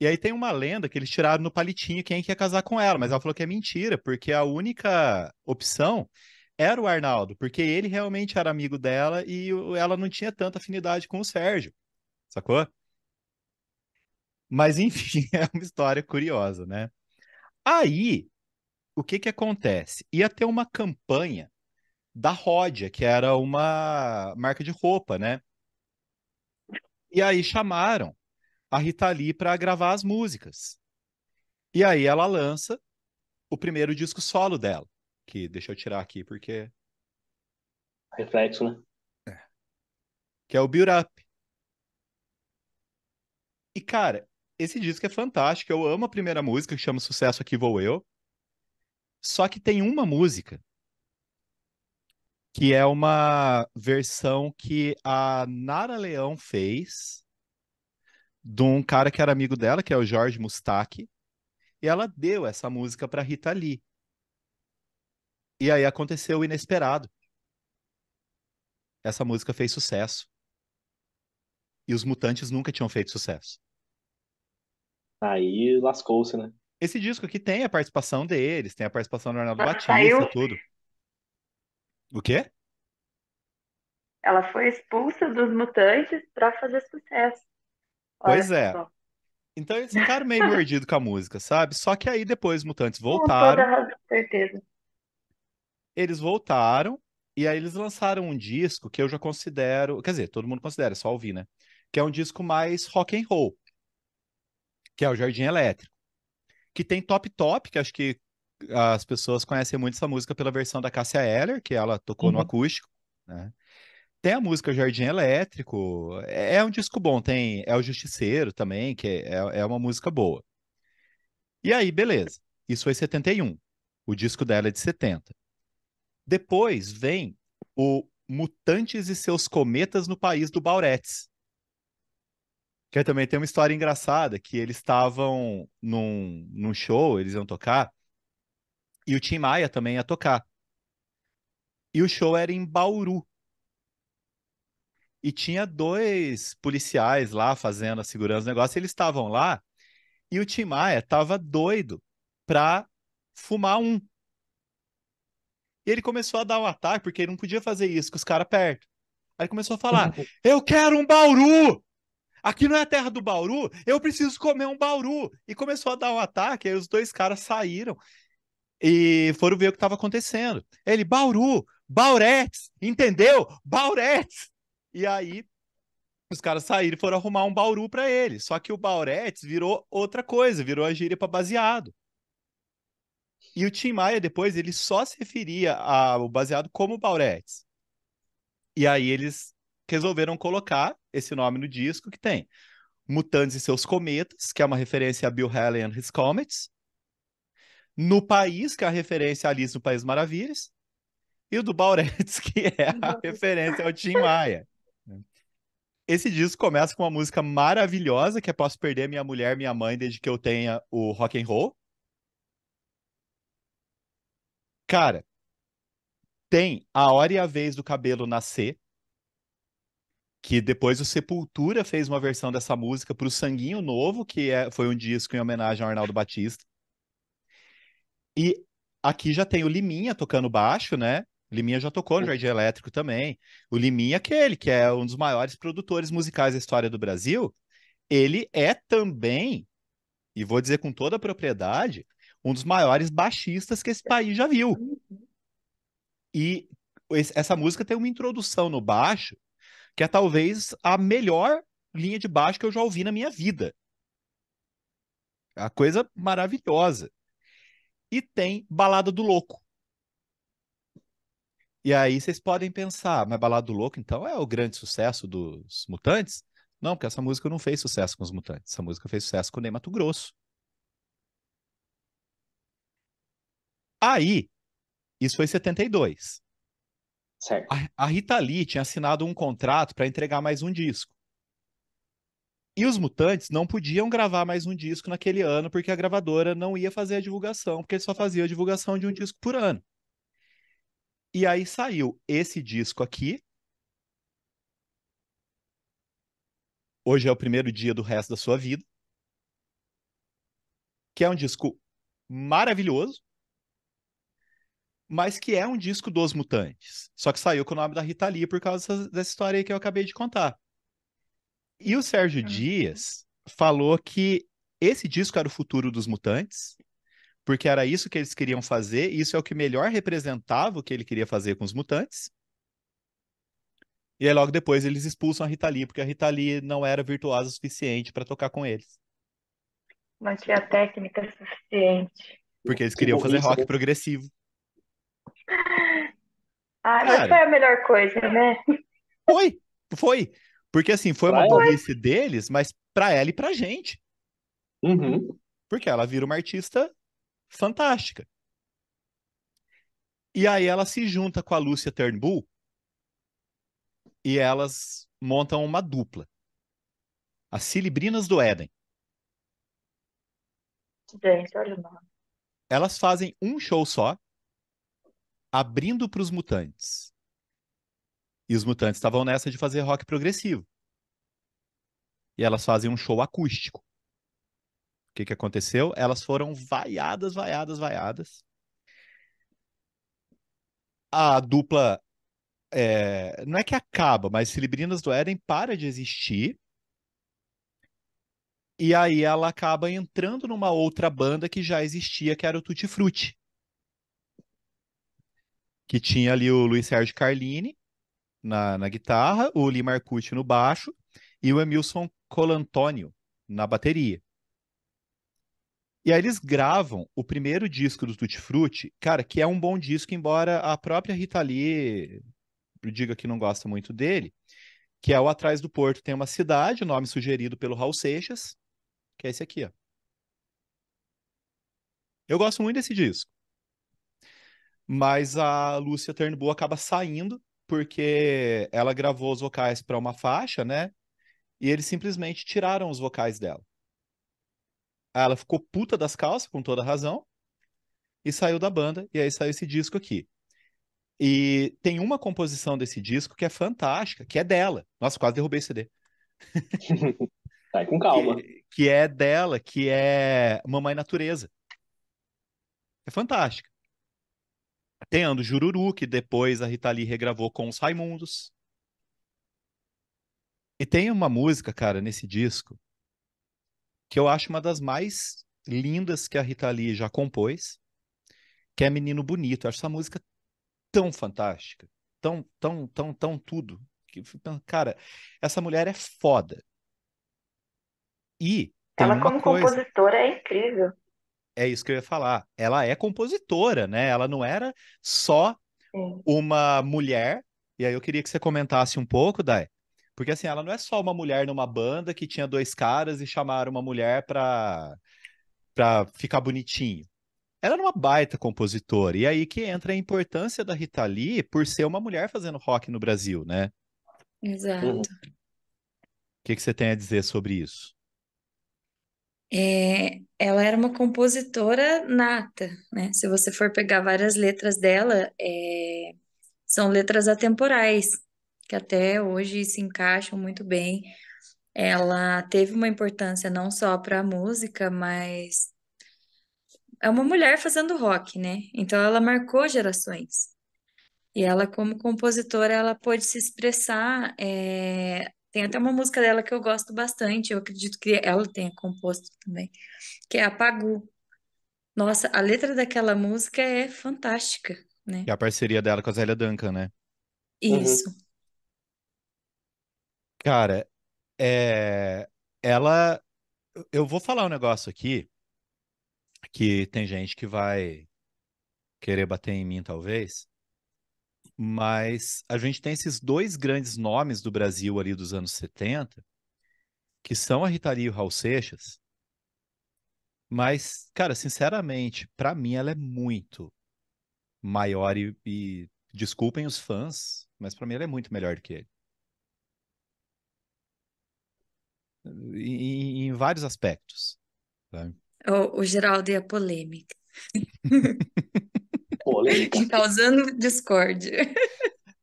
E aí tem uma lenda que eles tiraram no palitinho quem quer casar com ela, mas ela falou que é mentira, porque a única opção era o Arnaldo, porque ele realmente era amigo dela e ela não tinha tanta afinidade com o Sérgio, sacou? Mas enfim, é uma história curiosa, né? Aí, o que que acontece? Ia ter uma campanha da Rodia, que era uma marca de roupa, né? E aí chamaram a Rita Lee para gravar as músicas. E aí ela lança o primeiro disco solo dela, que deixa eu tirar aqui porque reflexo, né? É. Que é o Build Up. E cara, esse disco é fantástico. Eu amo a primeira música, que chama Sucesso Aqui Vou Eu. Só que tem uma música que é uma versão que a Nara Leão fez de um cara que era amigo dela, que é o Jorge Mustak, e ela deu essa música para Rita Lee. E aí aconteceu o inesperado. Essa música fez sucesso. E os Mutantes nunca tinham feito sucesso. Aí lascou-se, né? Esse disco aqui tem a participação deles, tem a participação do Arnaldo Batista, saiu. tudo. O quê? Ela foi expulsa dos mutantes para fazer sucesso. Olha pois é. Só. Então eles ficaram meio mordidos com a música, sabe? Só que aí depois os mutantes voltaram. Com toda a certeza. Eles voltaram e aí eles lançaram um disco que eu já considero, quer dizer, todo mundo considera, é só ouvir, né? Que é um disco mais rock and roll que é o Jardim Elétrico. Que tem Top Top, que acho que ah, as pessoas conhecem muito essa música pela versão da Cássia Eller, que ela tocou uhum. no acústico, né? Tem a música Jardim Elétrico, é, é, um disco bom, tem É o Justiceiro também, que é, é, é uma música boa. E aí, beleza. Isso foi 71. O disco dela é de 70. Depois vem o Mutantes e seus Cometas no País do Bauretes, que também tem uma história engraçada, que eles estavam num, num show, eles iam tocar, e o Tim Maia também ia tocar. E o show era em Bauru. E tinha dois policiais lá fazendo a segurança do negócio, eles estavam lá, e o Tim Maia tava doido pra fumar um. E ele começou a dar um ataque, porque ele não podia fazer isso com os caras perto. Aí ele começou a falar: Eu quero um Bauru! aqui não é a terra do Bauru, eu preciso comer um Bauru. E começou a dar um ataque, aí os dois caras saíram e foram ver o que estava acontecendo. Ele, Bauru, Bauretes, entendeu? Bauretes! E aí os caras saíram e foram arrumar um Bauru para ele. Só que o Bauretes virou outra coisa, virou a gíria para baseado. E o Tim Maia depois ele só se referia ao baseado como Bauretes. E aí eles resolveram colocar esse nome no disco que tem Mutantes e seus cometas, que é uma referência a Bill Haley and his comets. No país, que é a referência a Alice no País Maravilhas. E o do Bauretz, que é a referência ao Tim Maia. Né? Esse disco começa com uma música maravilhosa, que é Posso Perder Minha Mulher, Minha Mãe, desde que eu tenha o rock and roll. Cara, tem a hora e a vez do cabelo nascer, que depois o Sepultura fez uma versão dessa música para o Sanguinho Novo, que é, foi um disco em homenagem ao Arnaldo Batista. E aqui já tem o Liminha tocando baixo, né? O Liminha já tocou no Jardim Elétrico também. O Liminha, é aquele que é um dos maiores produtores musicais da história do Brasil, ele é também, e vou dizer com toda a propriedade, um dos maiores baixistas que esse país já viu. Uhum. E essa música tem uma introdução no baixo que é talvez a melhor linha de baixo que eu já ouvi na minha vida. É a coisa maravilhosa. E tem Balada do Louco. E aí vocês podem pensar, mas Balada do Louco então é o grande sucesso dos Mutantes? Não, porque essa música não fez sucesso com os Mutantes. Essa música fez sucesso com o Ney Mato Grosso. Aí, isso foi em 72. Certo. A, a Rita Lee tinha assinado um contrato para entregar mais um disco. E os Mutantes não podiam gravar mais um disco naquele ano porque a gravadora não ia fazer a divulgação, porque só fazia a divulgação de um disco por ano. E aí saiu esse disco aqui. Hoje é o primeiro dia do resto da sua vida. Que é um disco maravilhoso mas que é um disco dos Mutantes. Só que saiu com o nome da Rita Lee por causa dessa história aí que eu acabei de contar. E o Sérgio ah, Dias falou que esse disco era o futuro dos Mutantes, porque era isso que eles queriam fazer, isso é o que melhor representava o que ele queria fazer com os Mutantes. E aí logo depois eles expulsam a Rita Lee, porque a Rita Lee não era virtuosa o suficiente para tocar com eles. Não tinha técnica suficiente. Porque eles queriam fazer rock progressivo. Ah, mas Cara, foi a melhor coisa, né? Foi, foi. Porque assim, foi uma ela? deles, mas pra ela e pra gente. Uhum. Porque ela vira uma artista fantástica. E aí ela se junta com a Lúcia Turnbull e elas montam uma dupla. As Cilibrinas do Éden. Gente, olha o nome. Elas fazem um show só, abrindo para os mutantes. E os mutantes estavam nessa de fazer rock progressivo. E elas fazem um show acústico. O que, que aconteceu? Elas foram vaiadas, vaiadas, vaiadas. A dupla. É... não é que acaba, mas Cilibrinas do Éden para de existir. E aí ela acaba entrando numa outra banda que já existia, que era o Tutti Frutti que tinha ali o Luiz Sérgio Carlini na, na guitarra, o Lee Marcucci no baixo e o Emilson Colantonio na bateria. E aí eles gravam o primeiro disco do Tutti Frutti, cara, que é um bom disco, embora a própria Rita Lee diga que não gosta muito dele, que é o Atrás do Porto tem uma cidade, nome sugerido pelo Raul Seixas, que é esse aqui, ó. Eu gosto muito desse disco. Mas a Lúcia Turnbull acaba saindo porque ela gravou os vocais para uma faixa, né? E eles simplesmente tiraram os vocais dela. Ela ficou puta das calças, com toda razão, e saiu da banda, e aí saiu esse disco aqui. E tem uma composição desse disco que é fantástica, que é dela. Nossa, quase derrubei o CD. Sai com calma. Que, que é dela, que é Mamãe Natureza. É fantástica. Tendo Jururu, que depois a Rita Lee regravou com os Raimundos. E tem uma música, cara, nesse disco, que eu acho uma das mais lindas que a Rita Lee já compôs, que é Menino Bonito. Eu acho essa música tão fantástica, tão, tão, tão, tão tudo. Que, cara, essa mulher é foda. E ela como coisa... compositora é incrível é isso que eu ia falar. Ela é compositora, né? Ela não era só Sim. uma mulher. E aí eu queria que você comentasse um pouco, Dai. Porque assim, ela não é só uma mulher numa banda que tinha dois caras e chamaram uma mulher pra, pra ficar bonitinho. Ela era uma baita compositora. E aí que entra a importância da Rita Lee por ser uma mulher fazendo rock no Brasil, né? Exato. O que, que você tem a dizer sobre isso? É, ela era uma compositora nata, né? Se você for pegar várias letras dela, é, são letras atemporais, que até hoje se encaixam muito bem. Ela teve uma importância não só para a música, mas é uma mulher fazendo rock, né? Então ela marcou gerações. E ela, como compositora, ela pôde se expressar é, tem até uma música dela que eu gosto bastante, eu acredito que ela tenha composto também, que é a Pagu. Nossa, a letra daquela música é fantástica, né? E a parceria dela com a Zélia Duncan, né? Uhum. Isso. Uhum. Cara, é... ela. Eu vou falar um negócio aqui que tem gente que vai querer bater em mim, talvez. Mas a gente tem esses dois grandes nomes do Brasil ali dos anos 70, que são a Rita Lee e o Raul Seixas. Mas, cara, sinceramente, para mim ela é muito maior e, e desculpem os fãs, mas para mim ela é muito melhor do que ele. Em, em vários aspectos. O, o Geraldo e a polêmica. Causando tá discórdia.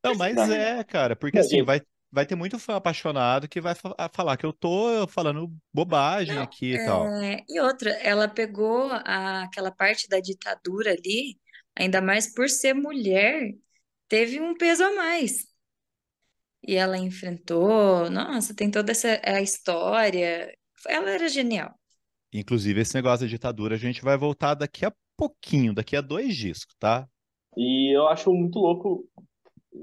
Não, mas é, cara, porque assim, vai, vai ter muito fã apaixonado que vai falar que eu tô falando bobagem Não, aqui e é... tal. E outra, ela pegou a, aquela parte da ditadura ali, ainda mais por ser mulher, teve um peso a mais. E ela enfrentou, nossa, tem toda essa é a história. Ela era genial. Inclusive, esse negócio da ditadura, a gente vai voltar daqui a pouquinho, daqui a dois discos, tá? E eu acho muito louco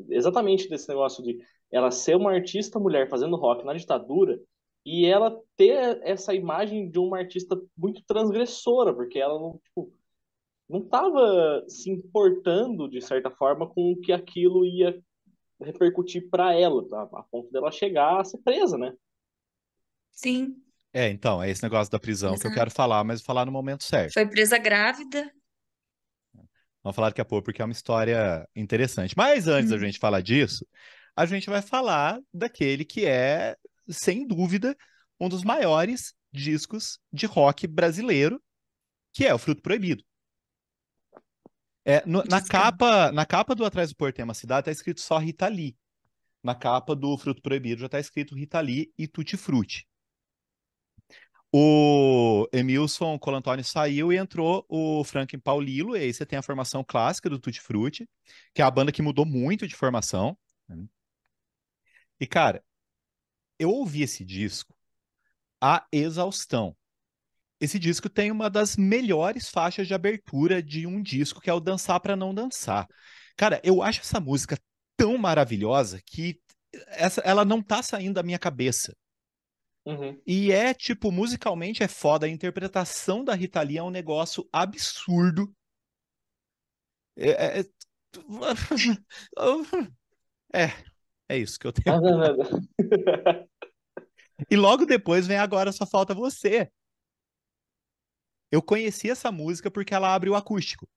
exatamente desse negócio de ela ser uma artista mulher fazendo rock na ditadura e ela ter essa imagem de uma artista muito transgressora, porque ela não, tipo, não estava se importando, de certa forma, com o que aquilo ia repercutir para ela, tá? a ponto dela chegar a ser presa, né? Sim. É, então, é esse negócio da prisão Exato. que eu quero falar, mas falar no momento certo. Foi presa grávida. Vamos falar daqui a pouco, porque é uma história interessante. Mas antes hum. da uhum. gente falar disso, a gente vai falar daquele que é, sem dúvida, um dos maiores discos de rock brasileiro, que é o Fruto Proibido. É, no, na, é? capa, na capa do Atrás do Portema Cidade está escrito só Rita Lee. Na capa do Fruto Proibido já está escrito Rita Lee e Tutti Frutti. O Emilson Colantoni saiu e entrou o Franklin Paulilo, e aí você tem a formação clássica do Tutti Frutti, que é a banda que mudou muito de formação. Né? E, cara, eu ouvi esse disco a exaustão. Esse disco tem uma das melhores faixas de abertura de um disco, que é o Dançar para Não Dançar. Cara, eu acho essa música tão maravilhosa que essa, ela não tá saindo da minha cabeça. Uhum. E é, tipo, musicalmente é foda. A interpretação da Rita Lee é um negócio absurdo. É. É, é, é, é isso que eu tenho. É e logo depois vem Agora Só Falta Você. Eu conheci essa música porque ela abre o acústico.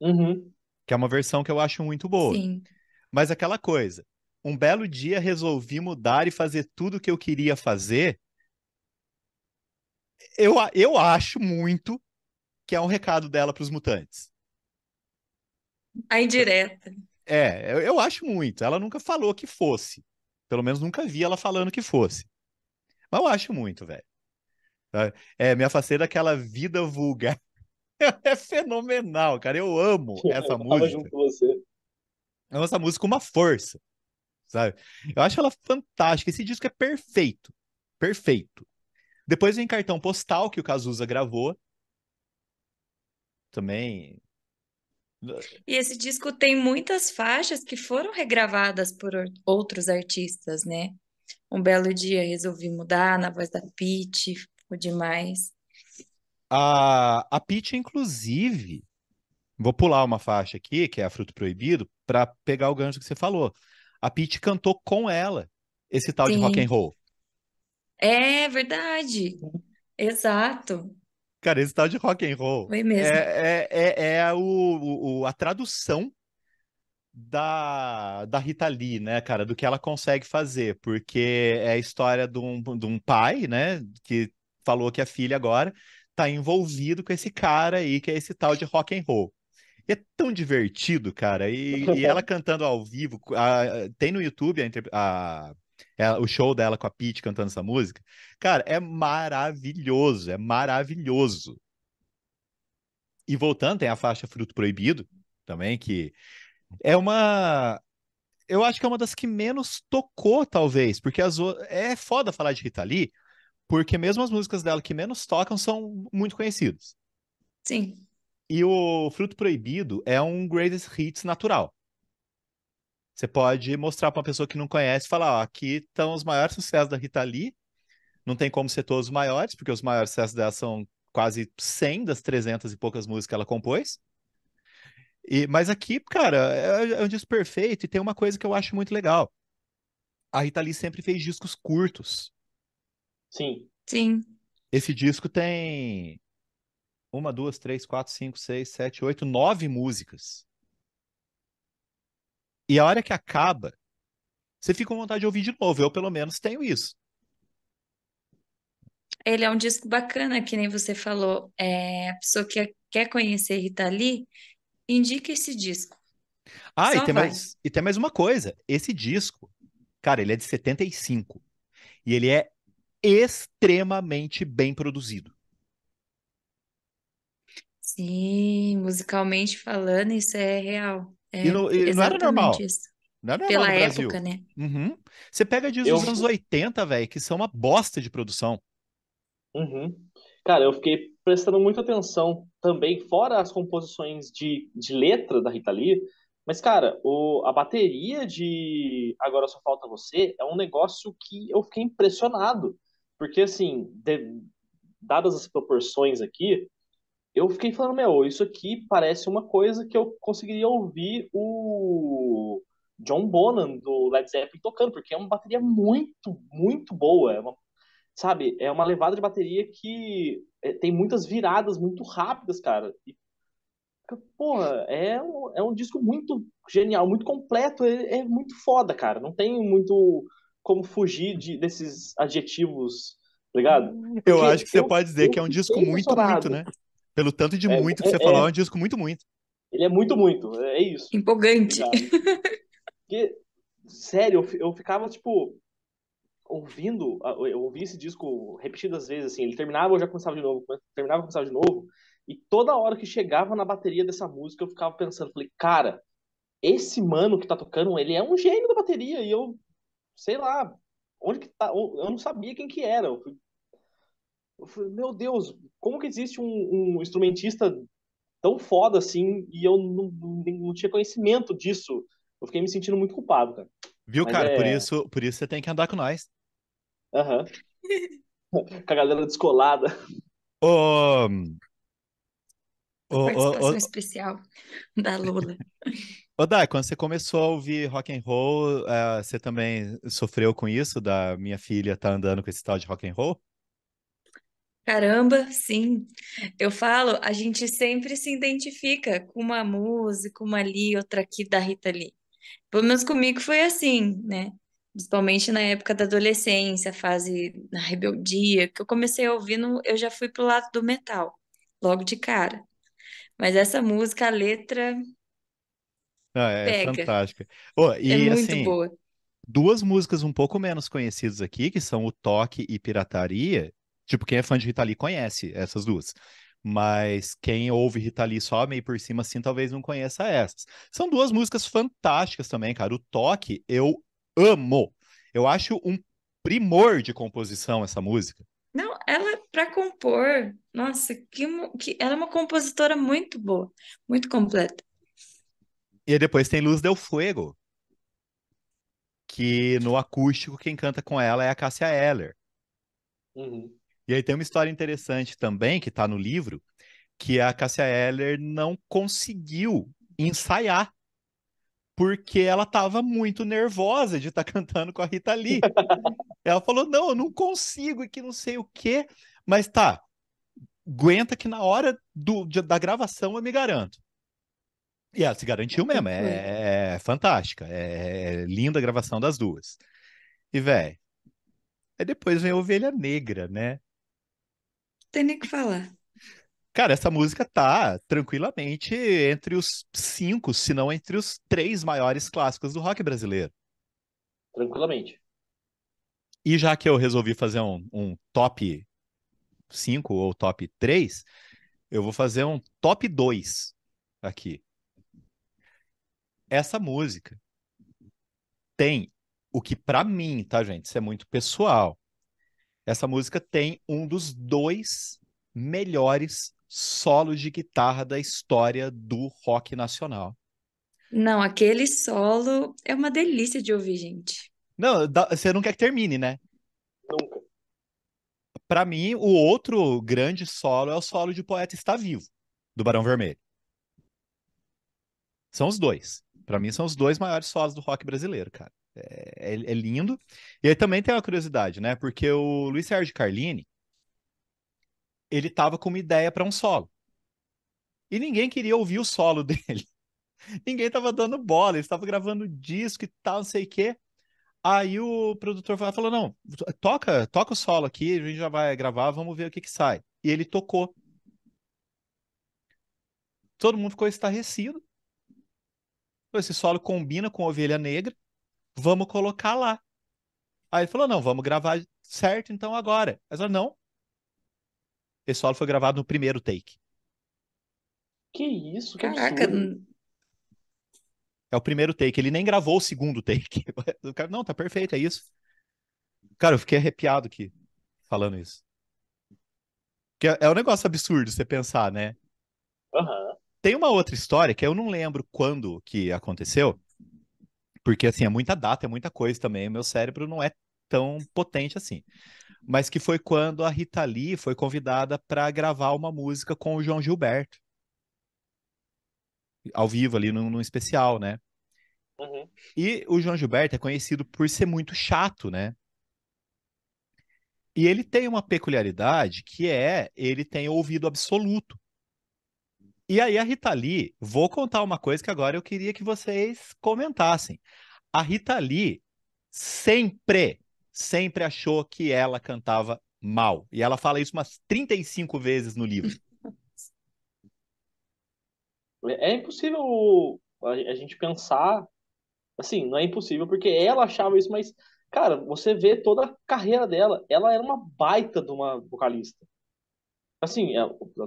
Uhum. Que é uma versão que eu acho muito boa. Sim. Mas aquela coisa um belo dia resolvi mudar e fazer tudo o que eu queria fazer, eu, eu acho muito que é um recado dela para os mutantes. A indireta. É, eu, eu acho muito. Ela nunca falou que fosse. Pelo menos nunca vi ela falando que fosse. Mas eu acho muito, velho. É, me afastei daquela vida vulgar. É fenomenal, cara. Eu amo eu essa música. Junto com você. Eu amo essa música com uma força sabe? Eu acho ela fantástica. Esse disco é perfeito. Perfeito. Depois vem Cartão Postal, que o Cazuza gravou. Também. E esse disco tem muitas faixas que foram regravadas por outros artistas, né? Um belo dia resolvi mudar na voz da Pete, ficou demais. A, a Pete, inclusive, vou pular uma faixa aqui, que é a Fruto Proibido, para pegar o gancho que você falou. A Pete cantou com ela esse tal Sim. de rock and roll. É verdade. Exato. Cara, esse tal de rock and roll Foi mesmo. é, é, é, é o, o, a tradução da, da Rita Lee, né, cara, do que ela consegue fazer, porque é a história de um, de um pai, né, que falou que a filha agora tá envolvido com esse cara aí, que é esse tal de rock and roll é tão divertido, cara. E, e ela cantando ao vivo. A, tem no YouTube a, a, é, o show dela com a Pete cantando essa música. Cara, é maravilhoso, é maravilhoso. E voltando, tem a faixa Fruto Proibido também, que é uma. Eu acho que é uma das que menos tocou, talvez, porque as o... é foda falar de Rita Lee, porque mesmo as músicas dela que menos tocam são muito conhecidas. Sim. E o Fruto Proibido é um greatest hits natural. Você pode mostrar para uma pessoa que não conhece, falar, ó, aqui estão os maiores sucessos da Rita Lee. Não tem como ser todos os maiores, porque os maiores sucessos dela são quase 100 das 300 e poucas músicas que ela compôs. E, mas aqui, cara, é, é um disco perfeito e tem uma coisa que eu acho muito legal. A Rita Lee sempre fez discos curtos. Sim. Sim. Esse disco tem uma, duas, três, quatro, cinco, seis, sete, oito, nove músicas. E a hora que acaba, você fica com vontade de ouvir de novo. Eu, pelo menos, tenho isso. Ele é um disco bacana, que nem você falou. É, a pessoa que quer conhecer Rita Lee, indica esse disco. Ah, e tem, mais, e tem mais uma coisa. Esse disco, cara, ele é de 75. E ele é extremamente bem produzido. Sim, musicalmente falando, isso é real. É e não, e não era normal. Isso. Não era normal Pela no época, né? Uhum. Você pega disso eu... dos anos 80, velho, que são uma bosta de produção. Uhum. Cara, eu fiquei prestando muita atenção também, fora as composições de, de letra da Rita Lee, mas, cara, o, a bateria de Agora Só Falta Você é um negócio que eu fiquei impressionado. Porque, assim, de, dadas as proporções aqui, eu fiquei falando, meu, isso aqui parece uma coisa que eu conseguiria ouvir o John Bonham do Led Zeppelin tocando, porque é uma bateria muito, muito boa. É uma, sabe, é uma levada de bateria que é, tem muitas viradas muito rápidas, cara. E, porra, é um, é um disco muito genial, muito completo, é, é muito foda, cara. Não tem muito como fugir de, desses adjetivos tá ligado? Porque eu acho que você pode dizer que é um disco muito, muito, né? Pelo tanto de é, muito é, que você falou, é. é um disco muito, muito. Ele é muito, muito. É isso. Empolgante. Porque, sério, eu, eu ficava, tipo, ouvindo, eu ouvi esse disco repetidas vezes, assim, ele terminava, eu já começava de novo, terminava, começava de novo, e toda hora que chegava na bateria dessa música, eu ficava pensando, falei, cara, esse mano que tá tocando, ele é um gênio da bateria, e eu, sei lá, onde que tá, eu não sabia quem que era, eu fui falei, meu Deus, como que existe um, um instrumentista tão foda assim e eu não, não, tinha conhecimento disso? Eu fiquei me sentindo muito culpado, cara. Viu, Mas cara? É... Por, isso, por isso você tem que andar com nós. Aham. Uhum. com a galera descolada. Ô, um... O participação especial da Lula. Ô, Dai, quando você começou a ouvir rock and roll, uh, você também sofreu com isso da minha filha tá andando com esse tal de rock and roll? Caramba, sim. Eu falo, a gente sempre se identifica com uma música, uma ali, outra aqui da Rita Lee. Pelo menos comigo foi assim, né? Principalmente na época da adolescência, fase na rebeldia, que eu comecei ouvindo, eu já fui pro lado do metal, logo de cara. Mas essa música, a letra Ah, é pega, fantástica. Ô, é muito assim, boa. duas músicas um pouco menos conhecidas aqui, que são o Toque e Pirataria, Tipo, quem é fã de Rita Lee conhece essas duas. Mas quem ouve Rita Lee só meio por cima, assim, talvez não conheça essas. São duas músicas fantásticas também, cara. O Toque, eu amo. Eu acho um primor de composição essa música. Não, ela é para compor, nossa, que, que ela é uma compositora muito boa, muito completa. E depois tem Luz del Fuego, que no acústico quem canta com ela é a Cássia Eller. Uhum. E aí tem uma história interessante também, que está no livro, que a Cássia Eller não conseguiu ensaiar porque ela estava muito nervosa de estar tá cantando com a Rita Lee. ela falou: "Não, eu não consigo, e que não sei o quê". Mas tá, aguenta que na hora do, da gravação eu me garanto. E ela se garantiu mesmo, é, é fantástica, é, é, linda a gravação das duas. E, véi, aí depois vem a Ovelha Negra, né? tem nem o que falar. Cara, essa música tá tranquilamente entre os cinco, se não entre os três maiores clássicos do rock brasileiro. Tranquilamente. E já que eu resolvi fazer um, um top 5 ou top 3, eu vou fazer um top 2 aqui. Essa música tem o que para mim, tá, gente? Isso é muito pessoal. Essa música tem um dos dois melhores solos de guitarra da história do rock nacional. Não, aquele solo é uma delícia de ouvir, gente. Não, você não quer que termine, né? Nunca. Para mim, o outro grande solo é o solo de Poeta Está Vivo, do Barão Vermelho. São os dois. Para mim, são os dois maiores solos do rock brasileiro, cara. É, é, é, lindo. E aí também tem uma curiosidade, né? Porque o Luiz Sérgio Carlini, ele tava com uma ideia para um solo. E ninguém queria ouvir o solo dele. ninguém tava dando bola, ele tava gravando disco e tal, não sei o quê. Aí o produtor falou: não, toca, toca o solo aqui, a gente já vai gravar, vamos ver o que que sai. E ele tocou. Todo mundo ficou estarrecido. Esse solo combina com Ovelha Negra vamos colocar lá. Aí ele falou, não, vamos gravar certo então agora. Aí ela, não. Esse solo foi gravado no primeiro take. Que isso, que Caraca. Absurdo. É o primeiro take, ele nem gravou o segundo take. O cara, não, tá perfeito, é isso. Cara, eu fiquei arrepiado aqui falando isso. Que é, é um negócio absurdo você pensar, né? Uhum. Tem uma outra história que eu não lembro quando que aconteceu, porque, assim, é muita data, é muita coisa também. O meu cérebro não é tão potente assim. Mas que foi quando a Rita Lee foi convidada para gravar uma música com o João Gilberto. Ao vivo, ali num, num especial, né? Uhum. E o João Gilberto é conhecido por ser muito chato, né? E ele tem uma peculiaridade que é ele tem ouvido absoluto. E aí a Rita Lee, vou contar uma coisa que agora eu queria que vocês comentassem. A Rita Lee sempre, sempre achou que ela cantava mal. E ela fala isso umas 35 vezes no livro. É impossível a gente pensar assim, não é impossível porque ela achava isso, mas cara, você vê toda a carreira dela, ela era uma baita de uma vocalista assim, é,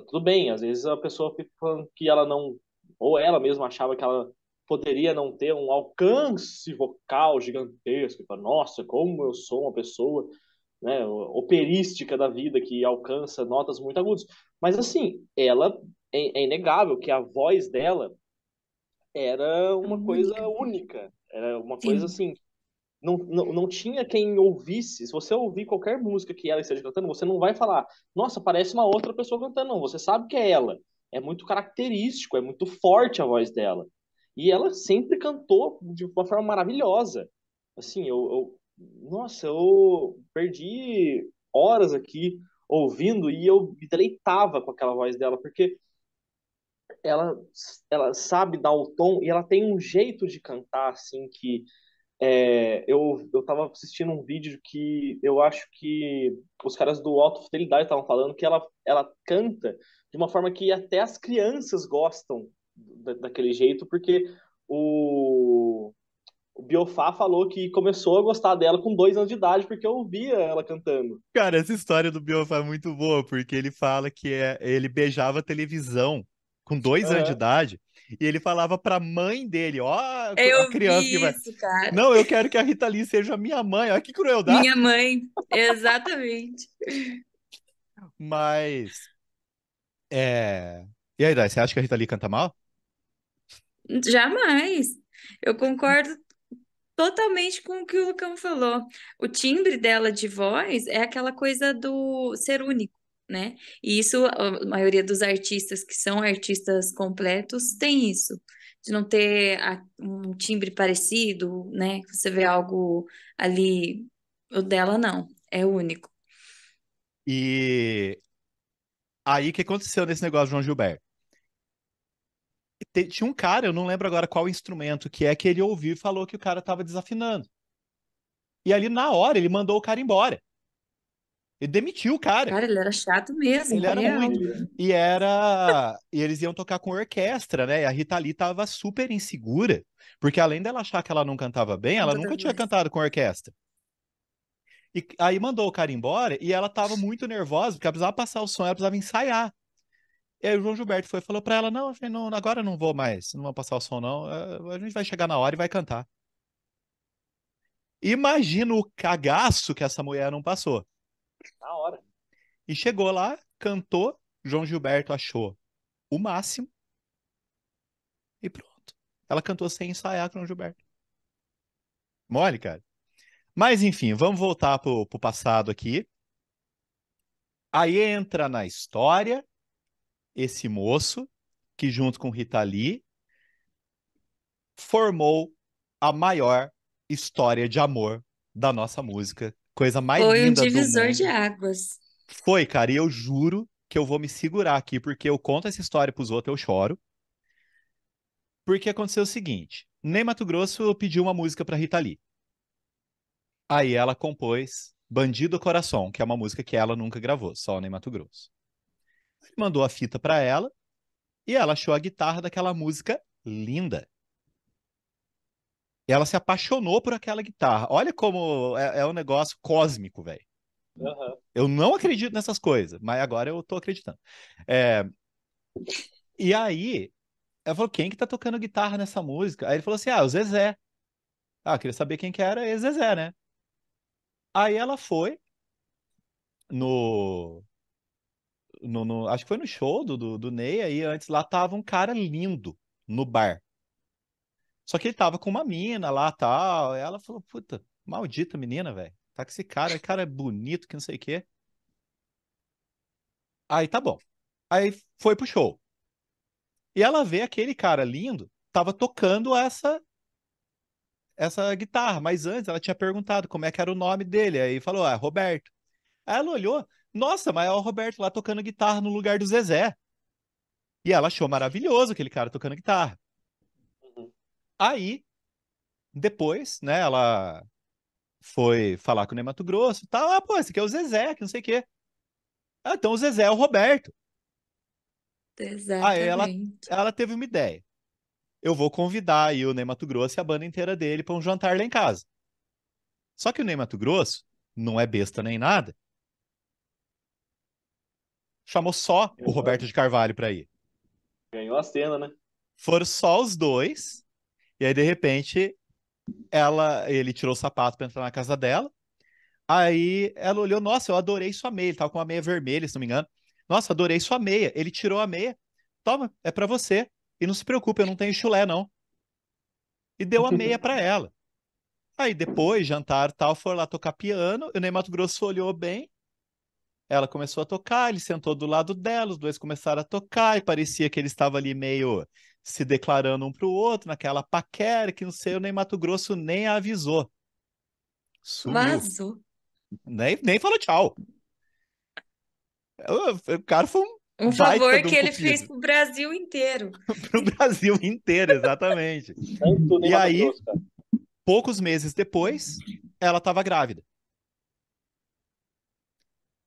tudo bem, às vezes a pessoa fica falando que ela não, ou ela mesma achava que ela poderia não ter um alcance vocal gigantesco, para nossa, como eu sou uma pessoa né, operística da vida que alcança notas muito agudas. Mas assim, ela é, é inegável que a voz dela era uma coisa única, era uma coisa assim não, não, não tinha quem ouvisse. Se você ouvir qualquer música que ela esteja cantando, você não vai falar, nossa, parece uma outra pessoa cantando, não. Você sabe que é ela. É muito característico, é muito forte a voz dela. E ela sempre cantou de uma forma maravilhosa. Assim, eu, eu nossa, eu perdi horas aqui ouvindo e eu me deleitava com aquela voz dela, porque ela, ela sabe dar o tom e ela tem um jeito de cantar assim que é, eu, eu tava assistindo um vídeo que eu acho que os caras do Alto Fidelidade estavam falando que ela, ela canta de uma forma que até as crianças gostam da, daquele jeito, porque o, o Biofá falou que começou a gostar dela com dois anos de idade, porque eu ouvia ela cantando. Cara, essa história do Biofá é muito boa, porque ele fala que é, ele beijava televisão com dois é. anos de idade e ele falava pra mãe dele, ó, eu a criança que vai. Isso, cara. Não, eu quero que a Rita Lee seja minha mãe. Olha que crueldade. Minha mãe, exatamente. Mas. É... E aí, Dai, você acha que a Rita Lee canta mal? Jamais. Eu concordo totalmente com o que o Lucão falou. O timbre dela de voz é aquela coisa do ser único né? E isso, a maioria dos artistas que são artistas completos tem isso, de não ter um timbre parecido, né? Você vê algo ali, o dela não, é único. E aí, o que aconteceu nesse negócio de João Gilberto? Tinha um cara, eu não lembro agora qual instrumento que é, que ele ouviu e falou que o cara tava desafinando. E ali, na hora, ele mandou o cara embora. Ele demitiu o cara. Cara, ele era chato mesmo. Ele era real. muito. E era. e eles iam tocar com orquestra, né? E a Rita Lee tava super insegura. Porque além dela achar que ela não cantava bem, ela nunca tinha cantado com orquestra. E aí mandou o cara embora e ela tava muito nervosa, porque ela precisava passar o som, ela precisava ensaiar. E aí o João Gilberto foi falou para ela: não, não, agora não vou mais, não vou passar o som, não. É, a gente vai chegar na hora e vai cantar. Imagina o cagaço que essa mulher não passou. Na hora. E chegou lá, cantou, João Gilberto achou o máximo e pronto. Ela cantou sem ensaiar com o João Gilberto. Mole, cara. Mas enfim, vamos voltar pro, pro passado aqui. Aí entra na história esse moço que junto com Rita Lee formou a maior história de amor da nossa música Coisa mais Foi linda. Foi um divisor de águas. Foi, cara, e eu juro que eu vou me segurar aqui, porque eu conto essa história pros outros, eu choro. Porque aconteceu o seguinte: nem Mato Grosso pediu uma música pra Rita Lee. Aí ela compôs Bandido Coração, que é uma música que ela nunca gravou, só nem Mato Grosso. Ele mandou a fita pra ela e ela achou a guitarra daquela música linda ela se apaixonou por aquela guitarra. Olha como é, é um negócio cósmico, velho. Uhum. Eu não acredito nessas coisas, mas agora eu tô acreditando. É... E aí, ela falou: quem que tá tocando guitarra nessa música? Aí ele falou assim: ah, o Zezé. Ah, queria saber quem que era, esse Zezé, né? Aí ela foi no. no, no... acho que foi no show do, do, do Ney, aí antes lá tava um cara lindo no bar. Só que ele tava com uma mina lá tal. E ela falou: puta, maldita menina, velho. Tá com esse cara, cara é bonito, que não sei o quê. Aí tá bom. Aí foi pro show. E ela vê aquele cara lindo, tava tocando essa essa guitarra, mas antes ela tinha perguntado como é que era o nome dele, aí falou, ah, Roberto. Aí ela olhou, nossa, mas é o Roberto lá tocando guitarra no lugar do Zezé. E ela achou maravilhoso aquele cara tocando guitarra. Aí, depois, né, ela foi falar com o Ney Mato Grosso e tal. Ah, pô, esse aqui é o Zezé, que não sei o quê. Ah, então o Zezé é o Roberto. Exatamente. Aí ela, ela teve uma ideia. Eu vou convidar aí o Ney Mato Grosso e a banda inteira dele para um jantar lá em casa. Só que o Ney Mato Grosso não é besta nem nada. Chamou só o Roberto de Carvalho para ir. Ganhou a cena, né? Foram só os dois. E aí, de repente, ela, ele tirou o sapato para entrar na casa dela. Aí ela olhou, nossa, eu adorei sua meia. Ele tava com uma meia vermelha, se não me engano. Nossa, adorei sua meia. Ele tirou a meia. Toma, é para você. E não se preocupe, eu não tenho chulé, não. E deu a meia para ela. Aí depois, jantar tal, foram lá tocar piano. E o Ney Mato Grosso olhou bem. Ela começou a tocar, ele sentou do lado dela, os dois começaram a tocar, e parecia que ele estava ali meio se declarando um para o outro, naquela paquera que não sei, nem Mato Grosso nem avisou. Sumiu. Vazou. Nem, nem falou tchau. O cara foi um. um favor um que cupido. ele fez pro Brasil inteiro. pro Brasil inteiro, exatamente. e aí, poucos meses depois, ela estava grávida.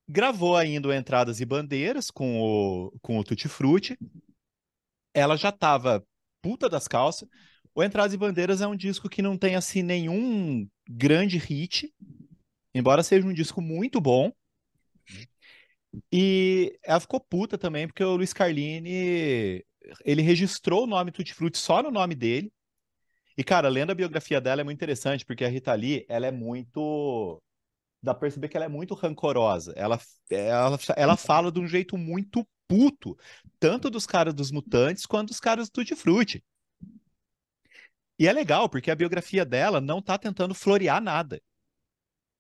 Gravou ainda Entradas e Bandeiras com o, com o Tutti Frutti ela já tava puta das calças. O Entradas e Bandeiras é um disco que não tem, assim, nenhum grande hit, embora seja um disco muito bom. E ela ficou puta também, porque o Luiz Carlini, ele registrou o nome Tutti Frutti só no nome dele. E, cara, lendo a biografia dela é muito interessante, porque a Rita Lee, ela é muito... Dá pra perceber que ela é muito rancorosa. Ela, ela, ela fala de um jeito muito puto, tanto dos caras dos Mutantes quanto dos caras do Tutti E é legal, porque a biografia dela não tá tentando florear nada.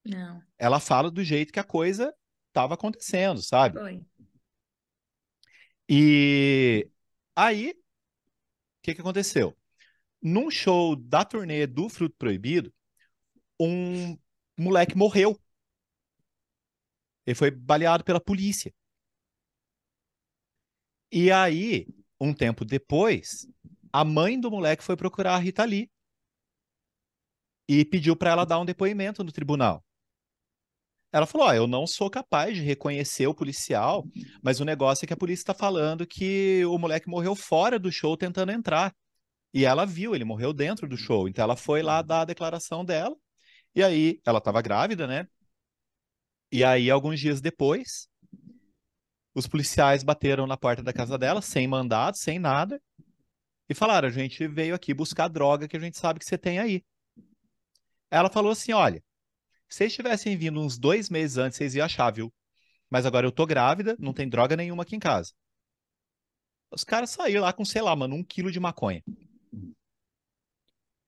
Não. Ela fala do jeito que a coisa tava acontecendo, sabe? Foi. E aí, o que, que aconteceu? Num show da turnê do Fruto Proibido, um moleque morreu. Ele foi baleado pela polícia. E aí, um tempo depois, a mãe do moleque foi procurar a Rita Lee e pediu para ela dar um depoimento no tribunal. Ela falou: Ó, oh, eu não sou capaz de reconhecer o policial, mas o negócio é que a polícia está falando que o moleque morreu fora do show tentando entrar. E ela viu, ele morreu dentro do show. Então ela foi lá dar a declaração dela. E aí, ela estava grávida, né? E aí, alguns dias depois, os policiais bateram na porta da casa dela, sem mandado, sem nada, e falaram: a gente veio aqui buscar a droga que a gente sabe que você tem aí. Ela falou assim: olha, se vocês tivessem vindo uns dois meses antes, vocês iam achar, viu? Mas agora eu tô grávida, não tem droga nenhuma aqui em casa. Os caras saíram lá com, sei lá, mano, um quilo de maconha.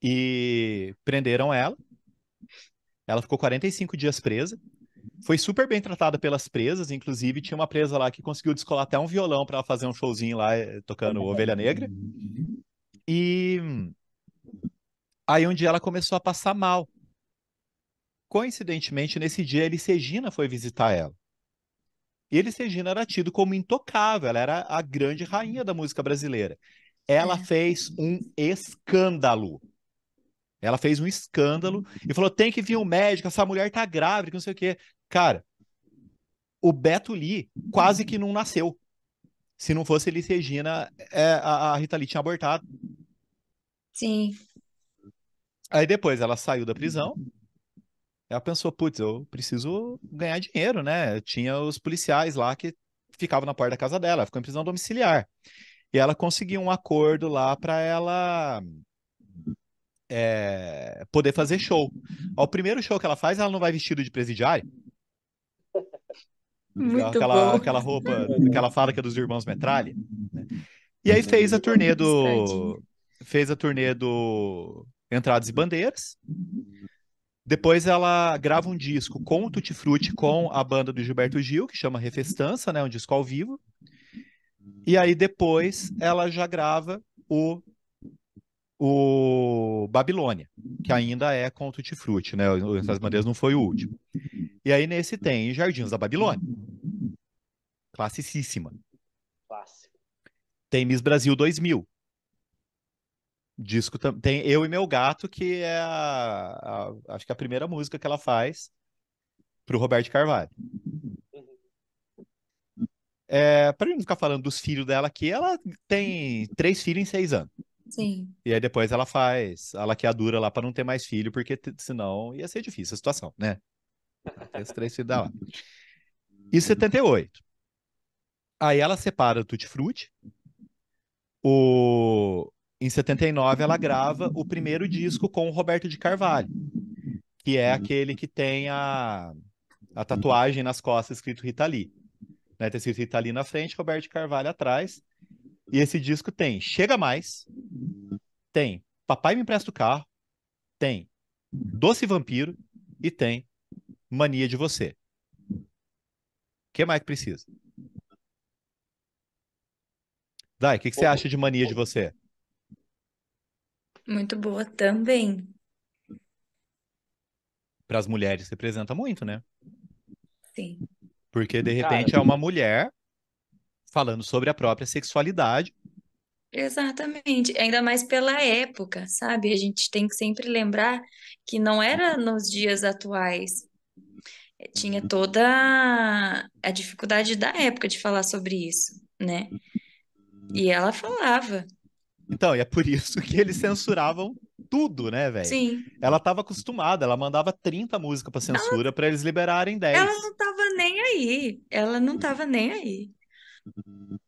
E prenderam ela. Ela ficou 45 dias presa foi super bem tratada pelas presas, inclusive tinha uma presa lá que conseguiu descolar até um violão para fazer um showzinho lá eh, tocando uhum. Ovelha Negra. E aí um dia ela começou a passar mal. Coincidentemente, nesse dia, ele Regina foi visitar ela. Ele Regina era tido como intocável, ela era a grande rainha da música brasileira. Ela é. fez um escândalo. Ela fez um escândalo uhum. e falou: tem que vir um médico, essa mulher tá grávida, não sei o quê. Cara, o Beto Lee quase que não nasceu. Se não fosse Elis Regina, é, a, a Rita Lee tinha abortado. Sim. Aí depois ela saiu da prisão. Ela pensou, putz, eu preciso ganhar dinheiro, né? Tinha os policiais lá que ficavam na porta da casa dela, ficou em prisão domiciliar. E ela conseguiu um acordo lá para ela é, poder fazer show. Ao primeiro show que ela faz, ela não vai vestido de presidiário, aquela, aquela roupa, aquela fábrica dos irmãos Metralha. Né? E aí fez a turnê do. Fez a turnê do Entradas e Bandeiras. Depois ela grava um disco com o Tutti Frutti, com a banda do Gilberto Gil, que chama Refestança, né? Um disco ao vivo. E aí depois ela já grava o o Babilônia, que ainda é com de Tutti né? O Essas Bandeiras não foi o último. E aí nesse tem Jardins da Babilônia. Classicíssima. Clássico. Tem Miss Brasil 2000. Disco Tem Eu e Meu Gato, que é a, a, acho que a primeira música que ela faz pro Roberto Carvalho. Uhum. É, para não ficar falando dos filhos dela aqui, ela tem três filhos em seis anos. Sim. E aí depois ela faz é a laqueadura lá para não ter mais filho, porque senão ia ser difícil a situação, né? esses três filhos da lá. E 78. Aí ela separa o Tutti Frutti. O... Em 79 ela grava o primeiro disco com o Roberto de Carvalho, que é uhum. aquele que tem a, a tatuagem nas costas escrito Rita Lee. Né? Tem tá escrito Rita Lee na frente, Roberto de Carvalho atrás. E esse disco tem Chega Mais, tem Papai Me Empresta o Carro, tem Doce Vampiro e tem Mania de Você. O que mais que precisa? Dai, o que, que você acha de Mania de Você? Muito boa também. Para as mulheres representa muito, né? Sim. Porque de repente Cara, é uma mulher falando sobre a própria sexualidade. Exatamente, ainda mais pela época, sabe? A gente tem que sempre lembrar que não era uhum. nos dias atuais. É, tinha uhum. toda a dificuldade da época de falar sobre isso, né? Uhum. E ela falava. Então, e é por isso que eles censuravam tudo, né, velho? Sim. Ela estava acostumada, ela mandava 30 músicas pra censura ela... para eles liberarem 10. Ela não tava nem aí. Ela não tava nem aí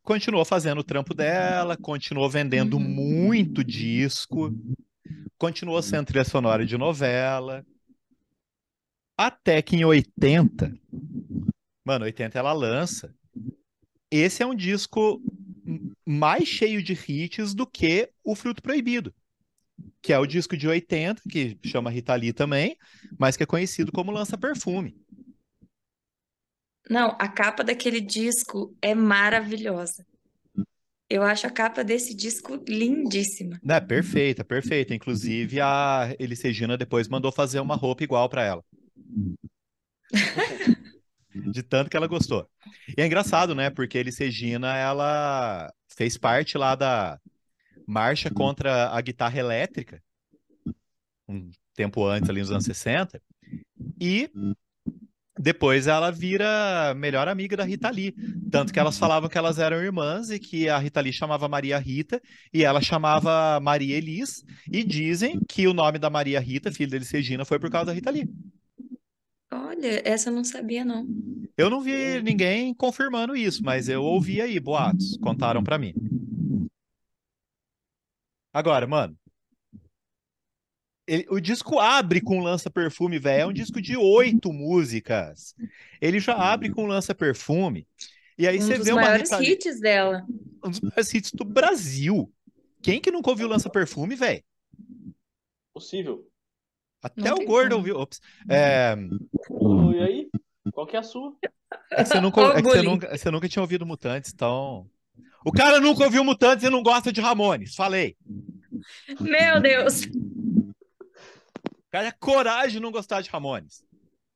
continuou fazendo o trampo dela, continuou vendendo muito disco, continuou sendo trilha sonora de novela. Até que em 80, mano, 80 ela lança. Esse é um disco mais cheio de hits do que o Fruto Proibido, que é o disco de 80, que chama Rita Lee também, mas que é conhecido como Lança Perfume. Não, a capa daquele disco é maravilhosa. Eu acho a capa desse disco lindíssima. É, perfeita, perfeita. Inclusive, a Elis Regina depois mandou fazer uma roupa igual para ela. De tanto que ela gostou. E é engraçado, né? Porque Elis Regina, ela fez parte lá da marcha contra a guitarra elétrica, um tempo antes, ali nos anos 60. E depois ela vira melhor amiga da Rita Lee. Tanto que elas falavam que elas eram irmãs e que a Rita Lee chamava Maria Rita e ela chamava Maria Elis. E dizem que o nome da Maria Rita, filha deles Regina, foi por causa da Rita Lee. Olha, essa eu não sabia, não. Eu não vi ninguém confirmando isso, mas eu ouvi aí boatos, contaram para mim. Agora, mano, ele, o disco abre com Lança Perfume, velho. É um disco de oito músicas. Ele já abre com Lança Perfume. E aí um você vê uma. Um dos maiores hits dela. Um dos maiores hits do Brasil. Quem que nunca ouviu Lança Perfume, velho? Possível. Até não o Gordon ouviu. Ops. É... E aí? Qual que é a sua? É que você nunca, é que você nunca, você nunca tinha ouvido Mutantes, então. O cara nunca ouviu Mutantes e não gosta de Ramones. Falei. Meu Deus cara coragem de não gostar de Ramones.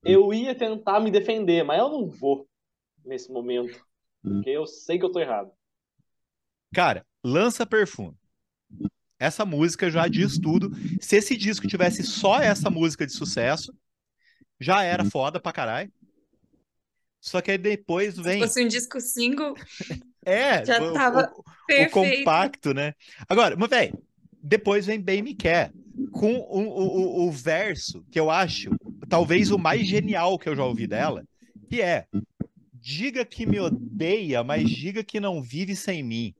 Eu ia tentar me defender, mas eu não vou nesse momento. Porque eu sei que eu tô errado. Cara, lança perfume. Essa música já diz tudo. Se esse disco tivesse só essa música de sucesso, já era uhum. foda pra caralho. Só que aí depois vem. Se fosse um disco single. é, já o, tava o, o, compacto, né? Agora, mas depois vem Bem Me Quer com o, o, o verso que eu acho talvez o mais genial que eu já ouvi dela, que é diga que me odeia, mas diga que não vive sem mim.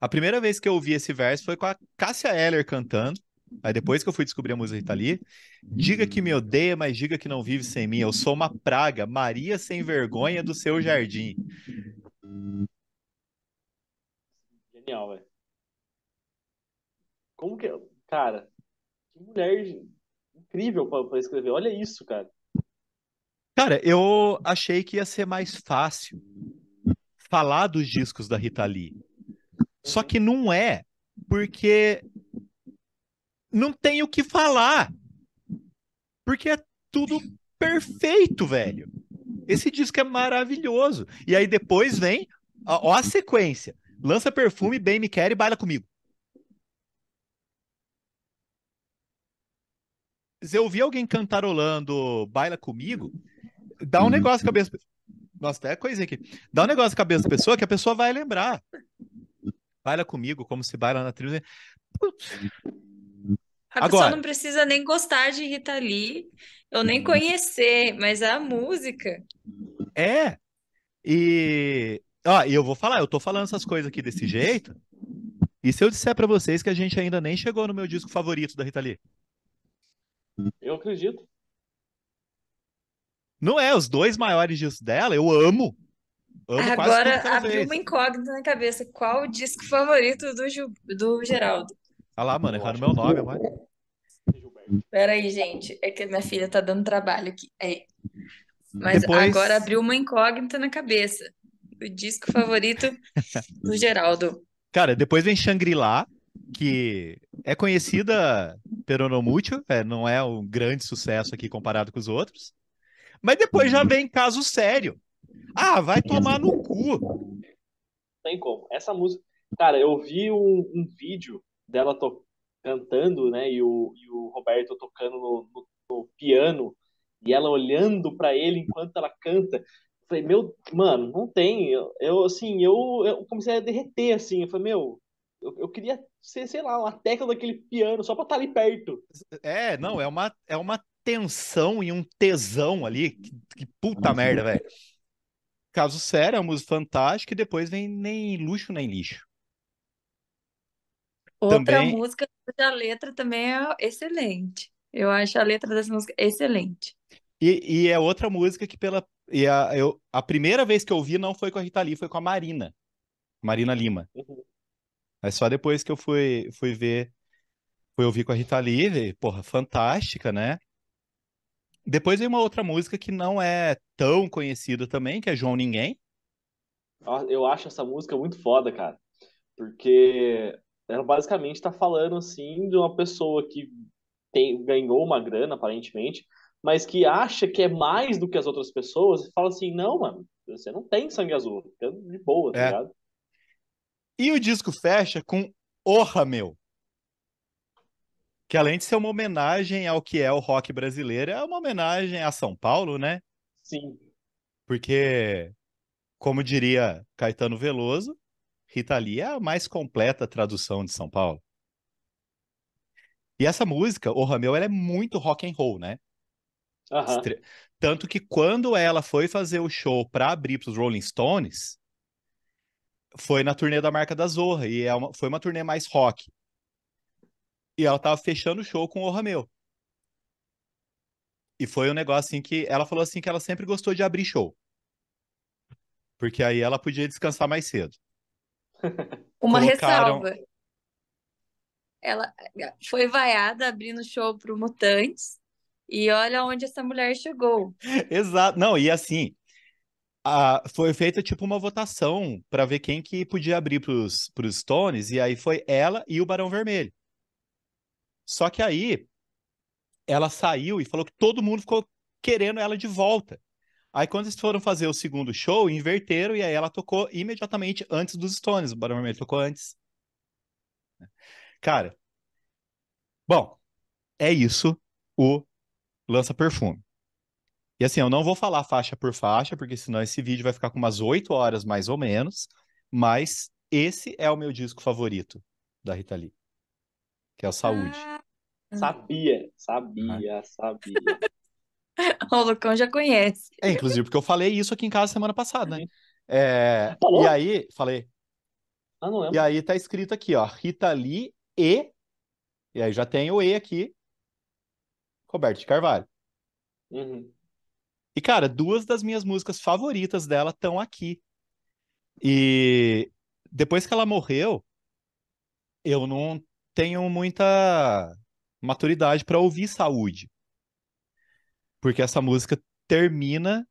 A primeira vez que eu ouvi esse verso foi com a Cássia Eller cantando. Aí depois que eu fui descobrir a música tá ali, diga que me odeia, mas diga que não vive sem mim. Eu sou uma praga, Maria sem vergonha do seu jardim. Genial, velho. Como que. É? Cara, que mulher incrível para escrever. Olha isso, cara. Cara, eu achei que ia ser mais fácil falar dos discos da Rita Lee. Só que não é, porque não tem o que falar. Porque é tudo perfeito, velho. Esse disco é maravilhoso. E aí depois vem, ó, ó a sequência. Lança perfume, bem me quer e baila comigo. eu ouvir alguém cantarolando Baila Comigo, dá um hum, negócio na cabeça. Nossa, até coisa aqui. Dá um negócio na cabeça da pessoa que a pessoa vai lembrar. Baila comigo, como se baila na trilha. Putz. A Agora, pessoa não precisa nem gostar de Rita Lee, eu nem uhum. conhecer, mas a música. É. E ó, eu vou falar, eu tô falando essas coisas aqui desse jeito. E se eu disser para vocês que a gente ainda nem chegou no meu disco favorito da Rita Lee? Eu acredito. Não é, os dois maiores discos dela, eu amo. amo Agora abriu uma incógnita na cabeça. Qual o disco favorito do, do Geraldo? Ah lá, mano, erraram meu nome, Pera Peraí, gente. É que minha filha tá dando trabalho aqui. É. Mas Depois... agora abriu uma incógnita na cabeça. O disco favorito do Geraldo. Cara, depois vem Shangri-La, que é conhecida peronomútil, é, não é um grande sucesso aqui comparado com os outros. Mas depois já uhum. vem caso sério. Ah, vai tomar no cu. Tem como. Essa música. Cara, eu vi um, um vídeo dela to... cantando, né? E o, e o Roberto tocando no, no, no piano. E ela olhando para ele enquanto ela canta. falei, meu, mano, não tem. Eu, assim, eu, eu comecei a derreter, assim. Eu falei, meu, eu, eu, queria ser, sei lá, uma tecla daquele piano só pra estar tá ali perto. É, não, é uma, é uma tensão e um tesão ali. Que, que puta uhum. merda, velho. Caso sério, é uma música fantástica e depois vem nem luxo nem lixo. Outra também... música cuja letra também é excelente. Eu acho a letra dessa música excelente. E, e é outra música que pela e a, eu, a primeira vez que eu ouvi não foi com a Rita Lee, foi com a Marina. Marina Lima. Uhum mas só depois que eu fui, fui ver, fui ouvir com a Rita Lee, porra, fantástica, né? Depois veio uma outra música que não é tão conhecida também, que é João Ninguém. Ah, eu acho essa música muito foda, cara. Porque ela basicamente tá falando, assim, de uma pessoa que tem, ganhou uma grana, aparentemente, mas que acha que é mais do que as outras pessoas e fala assim, não, mano, você não tem sangue azul, fica de boa, tá é. ligado? E o disco fecha com Orra Meu. Que além de ser uma homenagem ao que é o rock brasileiro, é uma homenagem a São Paulo, né? Sim. Porque, como diria Caetano Veloso, Rita Lee é a mais completa tradução de São Paulo. E essa música, O Rameu, ela é muito rock and roll, né? Uhum. Tanto que quando ela foi fazer o show para abrir para os Rolling Stones, foi na turnê da marca da Zorra, e é uma, foi uma turnê mais rock. E ela tava fechando o show com o rameu E foi um negócio assim que ela falou assim que ela sempre gostou de abrir show. Porque aí ela podia descansar mais cedo. Uma Colocaram... ressalva. Ela foi vaiada abrindo show pro Mutantes. E olha onde essa mulher chegou. Exato. Não, e assim, a, foi feita tipo uma votação para ver quem que podia abrir pros, pros Stones, e aí foi ela e o Barão Vermelho. Só que aí ela saiu e falou que todo mundo ficou querendo ela de volta. Aí quando eles foram fazer o segundo show, inverteram e aí ela tocou imediatamente antes dos Stones. O Barão Vermelho tocou antes. Cara, bom, é isso o Lança Perfume. E assim, eu não vou falar faixa por faixa, porque senão esse vídeo vai ficar com umas 8 horas mais ou menos, mas esse é o meu disco favorito da Rita Lee, que é o Saúde. Ah. Sabia, sabia, ah. sabia. o Lucão já conhece. É, inclusive, porque eu falei isso aqui em casa semana passada, né? É, ah, e aí, falei. Ah, não lembro. E aí tá escrito aqui, ó, Rita Lee e. E aí já tem o E aqui, Roberto de Carvalho. Uhum. E, cara, duas das minhas músicas favoritas dela estão aqui. E depois que ela morreu, eu não tenho muita maturidade para ouvir saúde. Porque essa música termina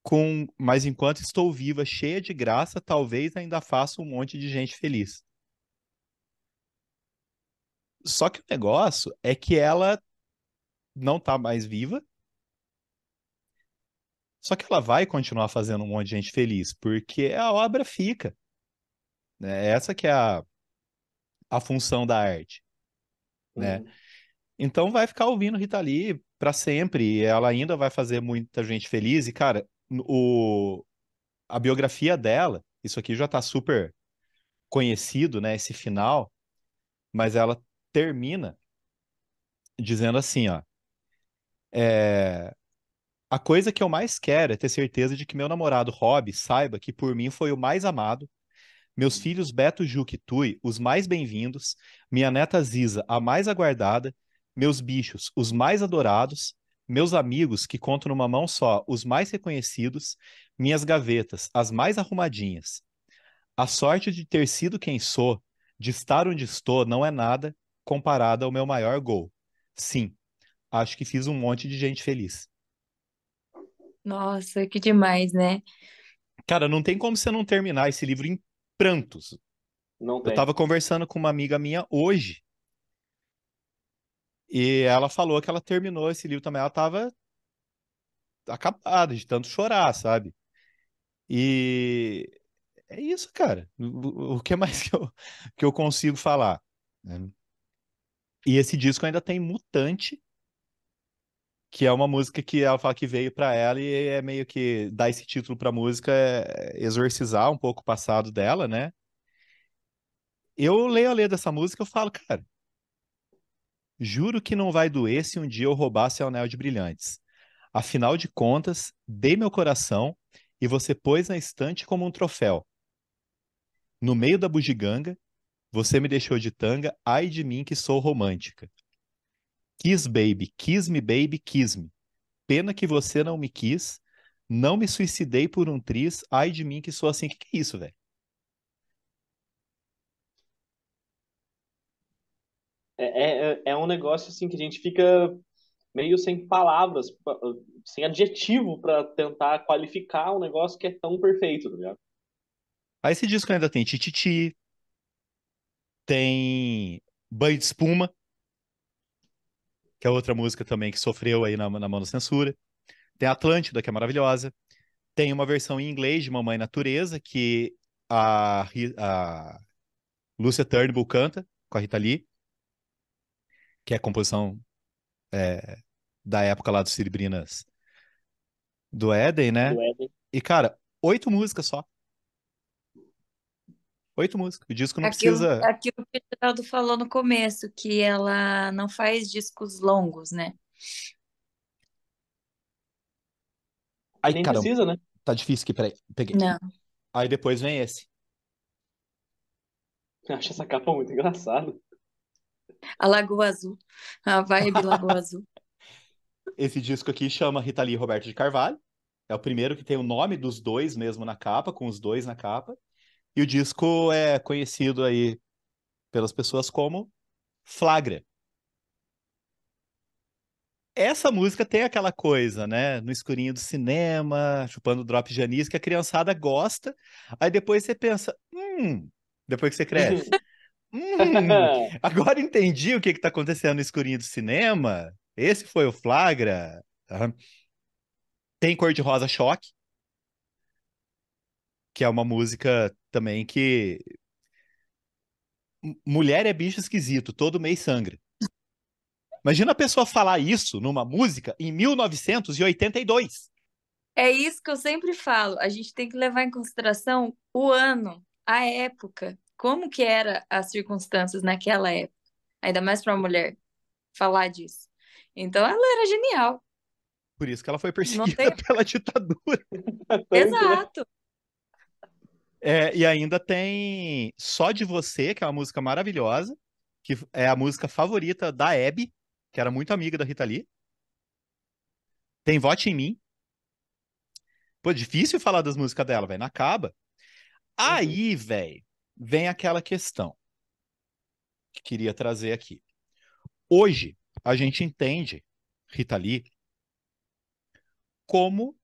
com Mas enquanto estou viva, cheia de graça, talvez ainda faça um monte de gente feliz. Só que o negócio é que ela não tá mais viva só que ela vai continuar fazendo um monte de gente feliz, porque a obra fica. Né? Essa que é a, a função da arte, né? uhum. né? Então vai ficar ouvindo Rita Lee para sempre, e ela ainda vai fazer muita gente feliz, e cara, o, a biografia dela, isso aqui já tá super conhecido, né, esse final, mas ela termina dizendo assim, ó, é, a coisa que eu mais quero é ter certeza de que meu namorado Rob saiba que por mim foi o mais amado, meus uhum. filhos Beto, Juque e Tui, os mais bem-vindos, minha neta Ziza, a mais aguardada, meus bichos, os mais adorados, meus amigos, que conto numa mão só, os mais reconhecidos, minhas gavetas, as mais arrumadinhas. A sorte de ter sido quem sou, de estar onde estou, não é nada comparada ao meu maior gol. Sim, acho que fiz um monte de gente feliz. Nossa, que demais, né? Cara, não tem como você não terminar esse livro em prantos. Não tem. Eu tava conversando com uma amiga minha hoje. E ela falou que ela terminou esse livro também. Ela tava acabada de tanto chorar, sabe? E é isso, cara. O que mais que eu, que eu consigo falar? E esse disco ainda tem Mutante, que é uma música que ela fala que veio para ela e é meio que dar esse título para a música, é exorcizar um pouco o passado dela, né? Eu leio a letra dessa música, eu falo, cara, juro que não vai doer se um dia eu roubasse o anel de brilhantes. Afinal de contas, dei meu coração e você pôs na estante como um troféu. No meio da bugiganga, você me deixou de tanga, ai de mim que sou romântica. Kiss Baby, Kiss Me Baby, Kiss Me. Pena que você não me quis, não me suicidei por um tris, ai de mim que sou assim. O que, que é isso, velho? É, é, é, é, um negócio assim que a gente fica meio sem palavras, sem adjetivo para tentar qualificar um negócio que é tão perfeito, tá ligado? Aí esse disco ainda tem tititi, tem banho de espuma que é outra música também que sofreu aí na, na mão da censura. Tem Atlântida, que é maravilhosa. Tem uma versão em inglês de Mamãe Natureza, que a, a Lúcia Turnbull canta com a Rita Lee, que é a composição é, da época lá dos Ciribrinas do Éden, né? Do Éden. E, cara, oito músicas só. Oito músicas. O disco não aquilo, precisa. Aquilo que o Geraldo falou no começo, que ela não faz discos longos, né? Aí, Nem caramba, precisa, né? Tá difícil aqui, peraí. Peguei. Não. Aí depois vem esse. Eu acho essa capa muito engraçada. A Lagoa Azul. A vibe Lagoa Azul. Esse disco aqui chama Rita Lee e Roberto de Carvalho. É o primeiro que tem o nome dos dois mesmo na capa, com os dois na capa. E o disco é conhecido aí pelas pessoas como Flagra. Essa música tem aquela coisa, né? No escurinho do cinema, chupando drop de anis, que a criançada gosta. Aí depois você pensa, hum, depois que você cresce. Uhum. hum, agora entendi o que está acontecendo no escurinho do cinema. Esse foi o Flagra. Tem cor de rosa choque, que é uma música também que. Mulher é bicho esquisito, todo mês sangra. Imagina a pessoa falar isso numa música em 1982. É isso que eu sempre falo. A gente tem que levar em consideração o ano, a época, como que era as circunstâncias naquela época. Ainda mais para uma mulher falar disso. Então ela era genial. Por isso que ela foi perseguida tem... pela ditadura. É. Exato. É, e ainda tem Só de Você, que é uma música maravilhosa, que é a música favorita da Abby, que era muito amiga da Rita Lee. Tem Vote em Mim. Pô, difícil falar das músicas dela, velho, não acaba. Aí, uhum. velho, vem aquela questão que queria trazer aqui. Hoje, a gente entende Rita Lee como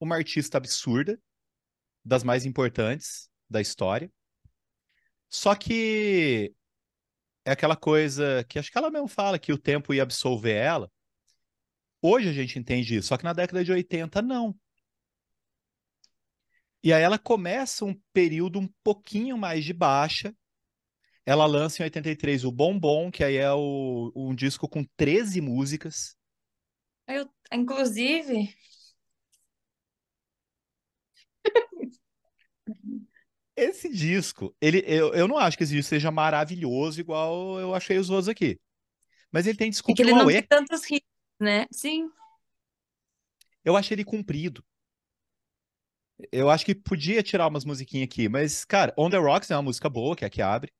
uma artista absurda das mais importantes da história. Só que é aquela coisa que acho que ela mesmo fala que o tempo ia absolver ela. Hoje a gente entende isso, só que na década de 80 não. E aí ela começa um período um pouquinho mais de baixa. Ela lança em 83 o Bombom, que aí é o, um disco com 13 músicas. Eu, inclusive. Esse disco, ele, eu, eu não acho que esse disco seja maravilhoso igual eu achei os outros aqui. Mas ele tem disco Porque é ele não tem tantos hits, né? Sim. Eu achei ele comprido. Eu acho que podia tirar umas musiquinhas aqui, mas, cara, On The Rocks é uma música boa, que é a que abre.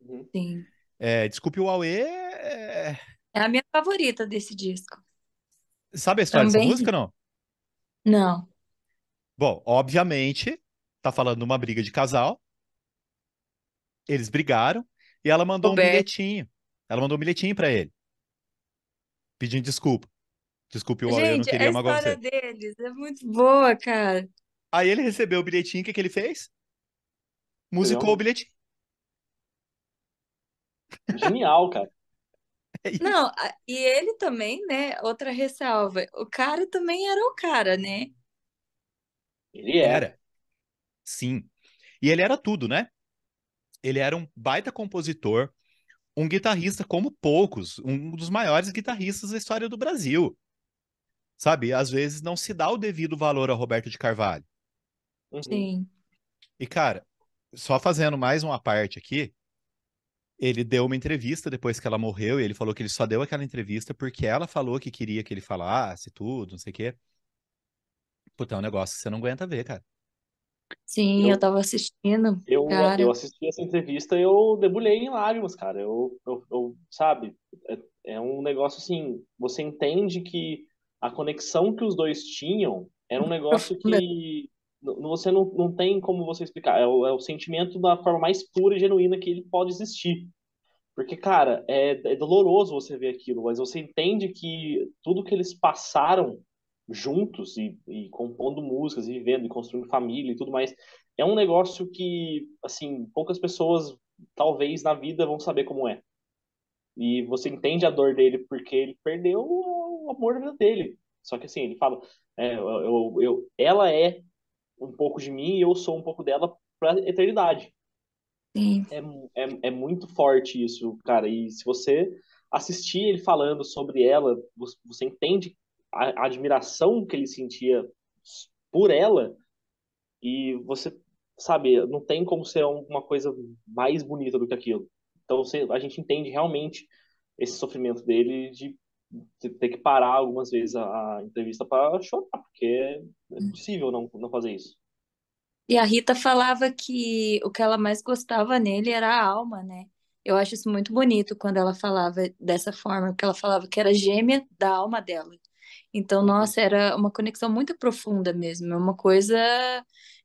Uhum. Sim. É, Desculpe o Aue. É, é... é... a minha favorita desse disco. Sabe a história Também... dessa música, não? Não. Bom, obviamente, tá falando uma briga de casal. Eles brigaram e ela mandou o um bilhetinho. Ela mandou um bilhetinho para ele. Pedindo desculpa. Desculpe o Gente, eu não queria magoar você. a história deles é muito boa, cara. Aí ele recebeu o bilhetinho, o que, que ele fez? Musicou não. o bilhetinho. Genial, cara. É não, e ele também, né? Outra ressalva. O cara também era o cara, né? Ele era. Sim. E ele era tudo, né? Ele era um baita compositor, um guitarrista como poucos, um dos maiores guitarristas da história do Brasil. Sabe? Às vezes não se dá o devido valor a Roberto de Carvalho. Uhum. Sim. E, cara, só fazendo mais uma parte aqui, ele deu uma entrevista depois que ela morreu, e ele falou que ele só deu aquela entrevista porque ela falou que queria que ele falasse tudo, não sei o quê. Puta, é um negócio que você não aguenta ver, cara. Sim, eu Eu, tava assistindo, eu, eu assisti essa entrevista e eu debulhei em lágrimas, cara. Eu, eu, eu sabe, é, é um negócio assim, você entende que a conexão que os dois tinham era um negócio que você não, não tem como você explicar. É o, é o sentimento da forma mais pura e genuína que ele pode existir. Porque, cara, é, é doloroso você ver aquilo, mas você entende que tudo que eles passaram juntos e, e compondo músicas e vivendo e construindo família e tudo mais. É um negócio que, assim, poucas pessoas talvez na vida vão saber como é. E você entende a dor dele porque ele perdeu o amor da vida dele. Só que assim, ele fala, é, eu, eu, ela é um pouco de mim e eu sou um pouco dela pra eternidade. É, é, é, muito forte isso, cara. E se você assistir ele falando sobre ela, você entende a, a admiração que ele sentia por ela, e você, sabe, não tem como ser uma coisa mais bonita do que aquilo. Então você, a gente entende realmente esse sofrimento dele de ter que parar algumas vezes a, a entrevista para chorar, porque é impossível não, não fazer isso. E a Rita falava que o que ela mais gostava nele era a alma, né? Eu acho isso muito bonito quando ela falava dessa forma, que ela falava que era gêmea da alma dela. Então, uhum. nossa, era uma conexão muito profunda mesmo. É uma coisa.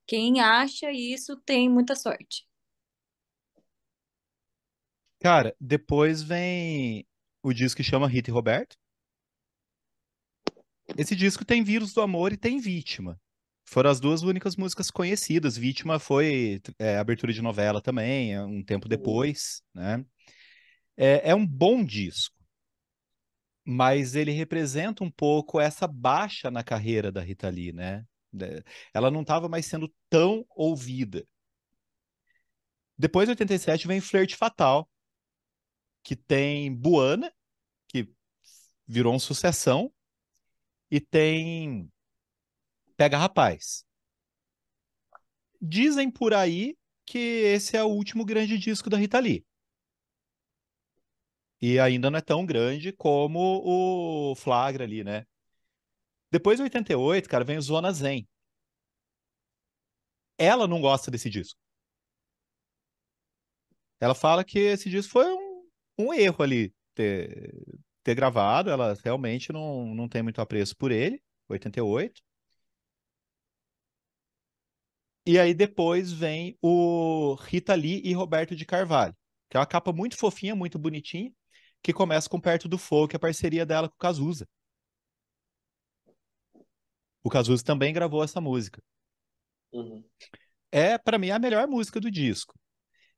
Quem acha isso tem muita sorte. Cara, depois vem o disco que chama Rita e Roberto. Esse disco tem Vírus do Amor e tem Vítima. Foram as duas únicas músicas conhecidas. Vítima foi é, abertura de novela também, é, um tempo depois, né? É, é um bom disco mas ele representa um pouco essa baixa na carreira da Rita Lee, né? Ela não estava mais sendo tão ouvida. Depois de 87 vem Flirt Fatal, que tem Buana, que virou uma sucessão, e tem Pega Rapaz. Dizem por aí que esse é o último grande disco da Rita Lee. E ainda não é tão grande como o Flagra ali, né? Depois de 88, cara, vem o Zona Zen. Ela não gosta desse disco. Ela fala que esse disco foi um, um erro ali ter, ter gravado. Ela realmente não, não tem muito apreço por ele, 88. E aí depois vem o Rita Lee e Roberto de Carvalho, que é uma capa muito fofinha, muito bonitinha que começa com Perto do Fogo, que é a parceria dela com o Cazuza. O Cazuza também gravou essa música. Uhum. É, para mim, a melhor música do disco.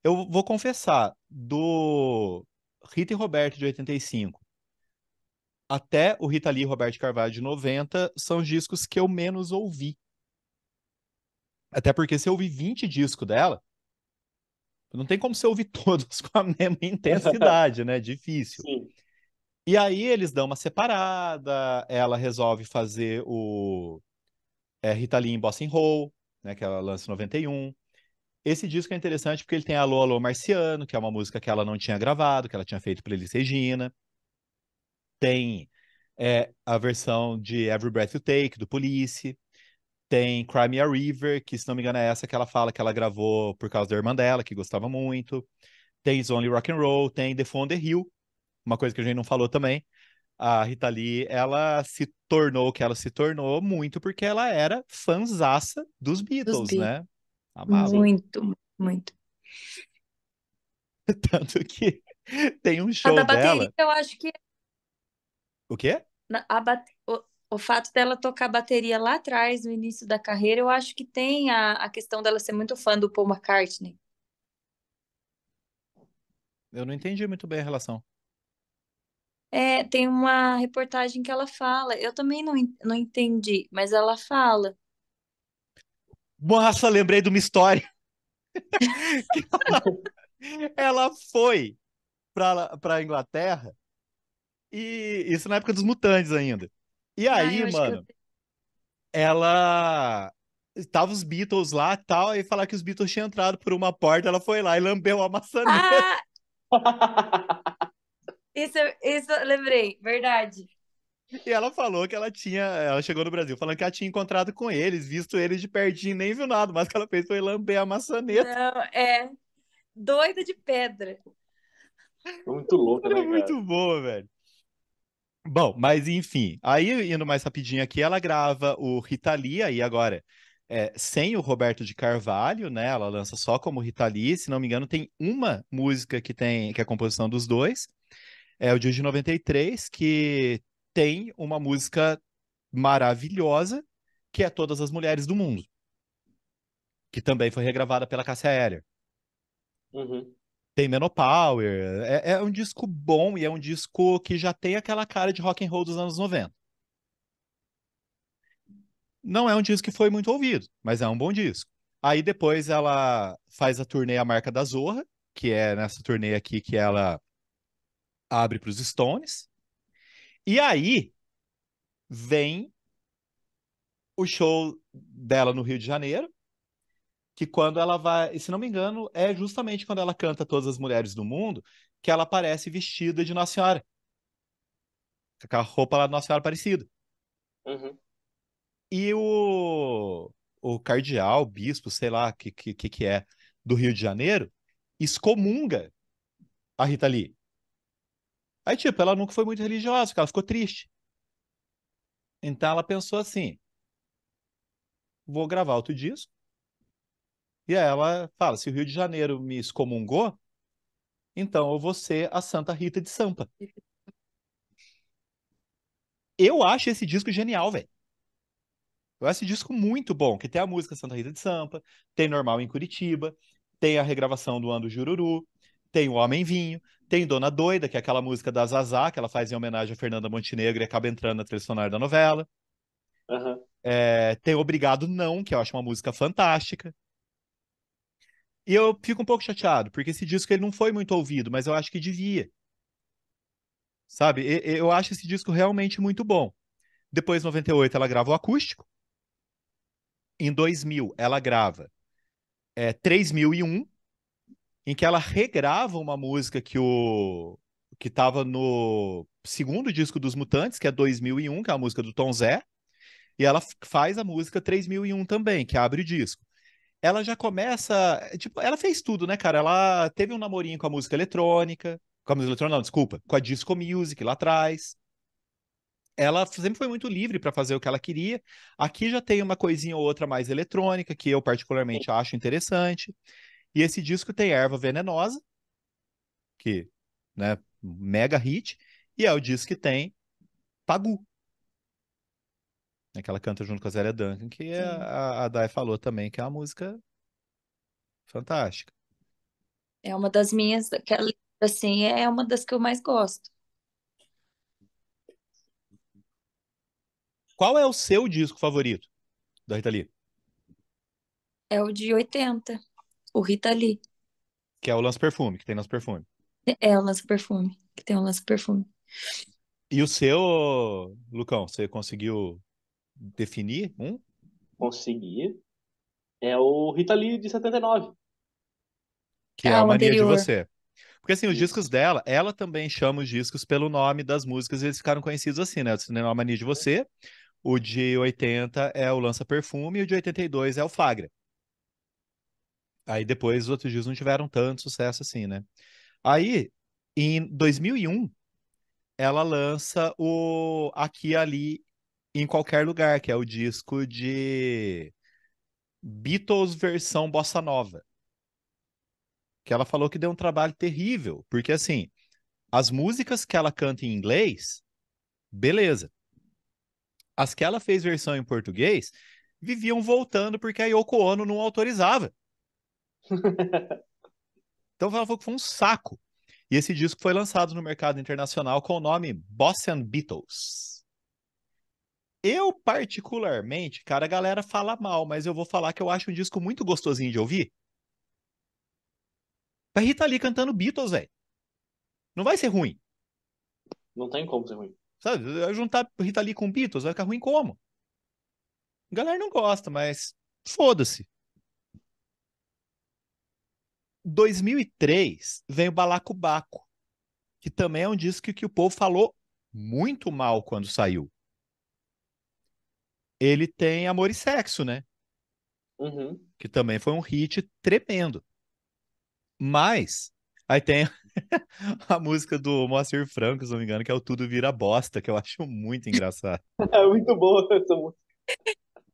Eu vou confessar, do Rita e Roberto de 85 até o Rita Lee e Roberto Carvalho de 90 são os discos que eu menos ouvi. Até porque se eu ouvi 20 discos dela, não tem como você ouvir todos com a mesma intensidade, né? Difícil. Sim. E aí eles dão uma separada, ela resolve fazer o é, Rita Lee em Boston Roll, né, que ela lança em 91. Esse disco é interessante porque ele tem Alô, Alô Marciano, que é uma música que ela não tinha gravado, que ela tinha feito para Elis Regina. Tem é, a versão de Every Breath You Take, do Police. Tem Crimea River, que se não me engano é essa que ela fala que ela gravou por causa da irmã dela, que gostava muito. Tem It's Only Rock and Roll, tem The Phone the Hill, uma coisa que a gente não falou também. A Rita Lee, ela se tornou o que ela se tornou muito porque ela era fanzaça dos Beatles, dos né? Amava. Muito, muito. Tanto que tem um show a da bateria, dela. Eu acho que. O quê? A bateria o fato dela tocar bateria lá atrás, no início da carreira, eu acho que tem a, a questão dela ser muito fã do Paul McCartney. Eu não entendi muito bem a relação. É, tem uma reportagem que ela fala. Eu também não, não entendi, mas ela fala. Nossa, lembrei de uma história. ela, ela, foi para a Inglaterra, e isso na época dos mutantes ainda. E ah, aí, Ai, mano, ela. Tava os Beatles lá e tal, e falar que os Beatles tinham entrado por uma porta, ela foi lá e lambeu a maçaneta. Ah! isso, isso eu lembrei, verdade. E ela falou que ela tinha. Ela chegou no Brasil falando que ela tinha encontrado com eles, visto eles de pertinho, nem viu nada, mas que ela fez foi lamber a maçaneta. Não, é. Doida de pedra. Muito louco, né? Cara? Muito boa, velho. Bom, mas enfim, aí indo mais rapidinho aqui, ela grava o Ritalia e agora é, sem o Roberto de Carvalho, né? Ela lança só como Ritalia, se não me engano, tem uma música que tem que é a composição dos dois. É o Dia de 93 que tem uma música maravilhosa que é Todas as Mulheres do Mundo, que também foi regravada pela Cássia Heller. Uhum. Tem Menopower. É, é um disco bom e é um disco que já tem aquela cara de rock and roll dos anos 90. Não é um disco que foi muito ouvido, mas é um bom disco. Aí depois ela faz a turnê A Marca da Zorra, que é nessa turnê aqui que ela abre para os Stones. E aí vem o show dela no Rio de Janeiro, que quando ela vai, se não me engano, é justamente quando ela canta Todas as Mulheres do Mundo, que ela aparece vestida de Nossa Senhora. Com a roupa lá de Nossa Senhora parecida. Uhum. E o, o cardeal, bispo, sei lá o que, que, que é, do Rio de Janeiro, excomunga a Rita Lee. Aí, tipo, ela nunca foi muito religiosa, porque ela ficou triste. Então ela pensou assim: vou gravar outro disco, e ela fala: se o Rio de Janeiro me excomungou, então eu vou ser a Santa Rita de Sampa. Eu acho esse disco genial, velho. Eu acho esse disco muito bom, que tem a música Santa Rita de Sampa, tem Normal em Curitiba, tem a regravação do Ando Jururu, tem o Homem Vinho, tem Dona Doida, que é aquela música da Zazá, que ela faz em homenagem a Fernanda Montenegro e acaba entrando na trilha sonora da novela. Uhum. É, tem Obrigado Não, que eu acho uma música fantástica. E eu fico um pouco chateado, porque esse disco ele não foi muito ouvido, mas eu acho que devia. Sabe? Eu acho esse disco realmente muito bom. Depois, em 98, ela grava o acústico. Em 2000, ela grava é, 3001, em que ela regrava uma música que o que estava no segundo disco dos Mutantes, que é 2001, que é a música do Tom Zé, e ela faz a música 3001 também, que abre o disco ela já começa. É, tipo, ela fez tudo, né, cara? Ela teve um namorinho com a música eletrônica. Com a música eletrônica, não, desculpa. Com a disco music lá atrás. Ela sempre foi muito livre para fazer o que ela queria. Aqui já tem uma coisinha ou outra mais eletrônica, que eu particularmente acho interessante. E esse disco tem Erva Venenosa, que, né, mega hit. E é o disco que tem Pagu, né, que ela canta junto com a Zélia Duncan, que é a, a Dai falou também, que é uma música fantástica. É uma das minhas, que assim, é uma das que eu mais gosto. Qual é o seu disco favorito da Rita Lee? É o de 80, o Rita Lee. Que é o Lance Perfume, que tem Lance Perfume. É o Lance Perfume, que tem o Lance Perfume. E o seu, Lucão, você conseguiu definir um? Consegui. É o Rita Lee de 79. Que é, é a mania anterior. de você. Porque assim, os discos dela, ela também chama os discos pelo nome das músicas e eles ficaram conhecidos assim, né? O Cinema é Mania de Você, o de 80 é o Lança Perfume e o de 82 é o Fagra. Aí depois os outros discos não tiveram tanto sucesso assim, né? Aí, em 2001, ela lança o Aqui, Ali em qualquer lugar, que é o disco de Beatles versão bossa nova. Que ela falou que deu um trabalho terrível, porque assim, as músicas que ela canta em inglês, beleza. As que ela fez versão em português viviam voltando porque a Yoko Ono não autorizava. então ela falou que foi um saco. E esse disco foi lançado no mercado internacional com o nome Boss and Beatles. Eu, particularmente, cara, a galera fala mal, mas eu vou falar que eu acho um disco muito gostosinho de ouvir. Tá Rita Lee cantando Beatles, velho. Não vai ser ruim. Não tem como ser ruim. Sabe, juntar Rita Lee com Beatles vai ficar ruim como? A galera não gosta, mas foda-se. 2003 vem o Balacobaco, que também é um disco que o povo falou muito mal quando saiu ele tem Amor e Sexo, né? Uhum. Que também foi um hit tremendo. Mas, aí tem a música do Moacir Franco, se não me engano, que é o Tudo Vira Bosta, que eu acho muito engraçado. é muito boa essa música.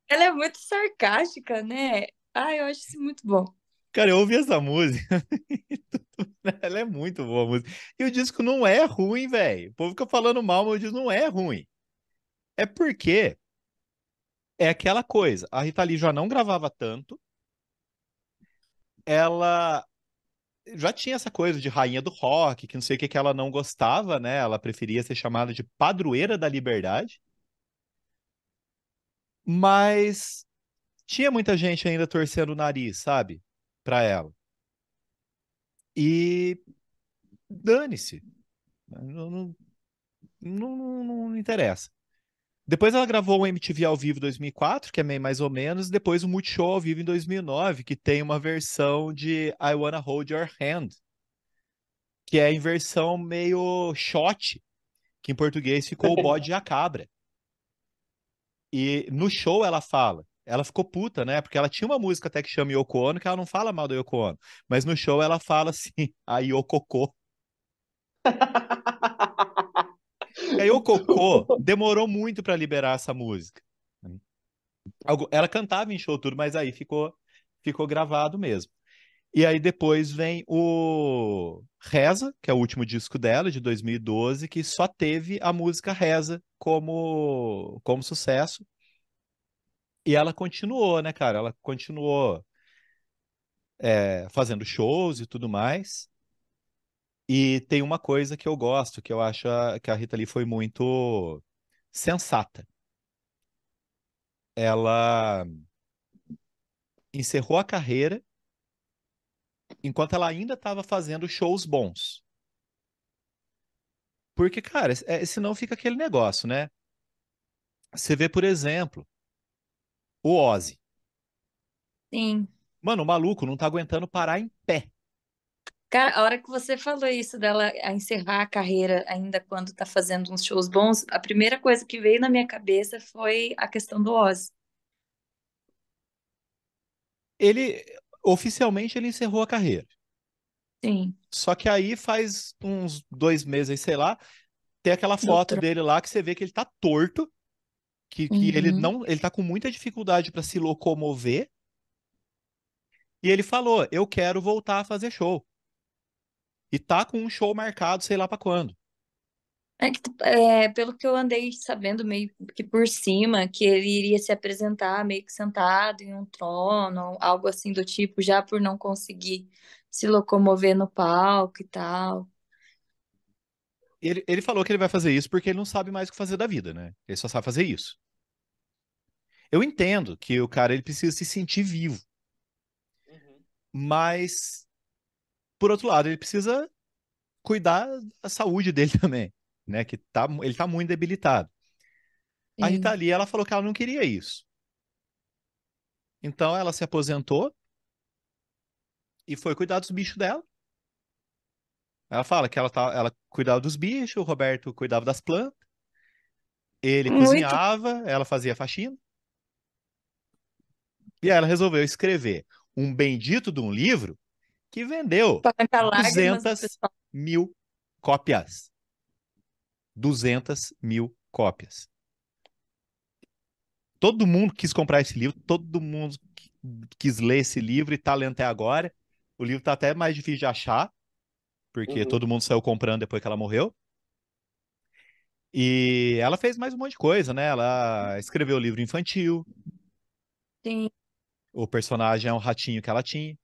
Ela é muito sarcástica, né? Ah, eu acho isso muito bom. Cara, eu ouvi essa música. Ela é muito boa a música. E o disco não é ruim, velho. O povo fica falando mal, mas o disco não é ruim. É porque é aquela coisa. A Rita Lee já não gravava tanto. Ela já tinha essa coisa de rainha do rock, que não sei o que que ela não gostava, né? Ela preferia ser chamada de padroeira da liberdade. Mas tinha muita gente ainda torcendo o nariz, sabe? Pra ela. E dane-se. Não não, não, não, não interessa. Depois ela gravou um MTV ao vivo 2004, que é meio mais ou menos, depois o Multishow ao vivo em 2009, que tem uma versão de I Wanna Hold Your Hand, que é em versão meio shot, que em português ficou o bode e a cabra. E no show ela fala, ela ficou puta, né? Porque ela tinha uma música até que chama Yoko Ono, que ela não fala mal do Yoko Ono, mas no show ela fala assim, a Yokoko. aí o Cocô demorou muito para liberar essa música. Ela cantava em show tudo, mas aí ficou, ficou gravado mesmo. E aí depois vem o Reza, que é o último disco dela, de 2012, que só teve a música Reza como, como sucesso. E ela continuou, né, cara? Ela continuou é, fazendo shows e tudo mais. E tem uma coisa que eu gosto, que eu acho que a Rita Lee foi muito sensata. Ela encerrou a carreira enquanto ela ainda estava fazendo shows bons. Porque, cara, é, senão fica aquele negócio, né? Você vê, por exemplo, o Ozzy. Sim. Mano, o maluco não tá aguentando parar em pé. Cara, a hora que você falou isso dela eh, a encerrar a carreira ainda quando tá fazendo uns shows bons, a primeira coisa que veio na minha cabeça foi a questão do Oz. Ele oficialmente ele encerrou a carreira. Sim. Só que aí faz uns dois meses, sei lá, tem aquela foto Outra. dele lá que você vê que ele tá torto, que, que uhum. ele não, ele tá com muita dificuldade para se locomover. E ele falou: "Eu quero voltar a fazer show" e tá com um show marcado, sei lá para quando. É que, é, pelo que eu andei sabendo, meio que por cima, que ele iria se apresentar meio que sentado em um trono, algo assim do tipo, já por não conseguir se locomover no palco e tal. Ele, ele falou que ele vai fazer isso porque ele não sabe mais o que fazer da vida, né? Ele só sabe fazer isso. Eu entendo que o cara ele precisa se sentir vivo. Uhum. Mas por outro lado, ele precisa cuidar da saúde dele também, né? Que tá, ele tá muito debilitado. Sim. A Rita Lee, ela falou que ela não queria isso. Então ela se aposentou e foi cuidar dos bichos dela. Ela fala que ela, tá, ela cuidava dos bichos, o Roberto cuidava das plantas, ele muito. cozinhava, ela fazia faxina. E aí ela resolveu escrever um bendito de um livro que vendeu 200 mil cópias. 200 mil cópias. Todo mundo quis comprar esse livro, todo mundo quis ler esse livro e está lendo até agora. O livro está até mais difícil de achar, porque uhum. todo mundo saiu comprando depois que ela morreu. E ela fez mais um monte de coisa, né? Ela escreveu o livro infantil. Sim. O personagem é um ratinho que ela tinha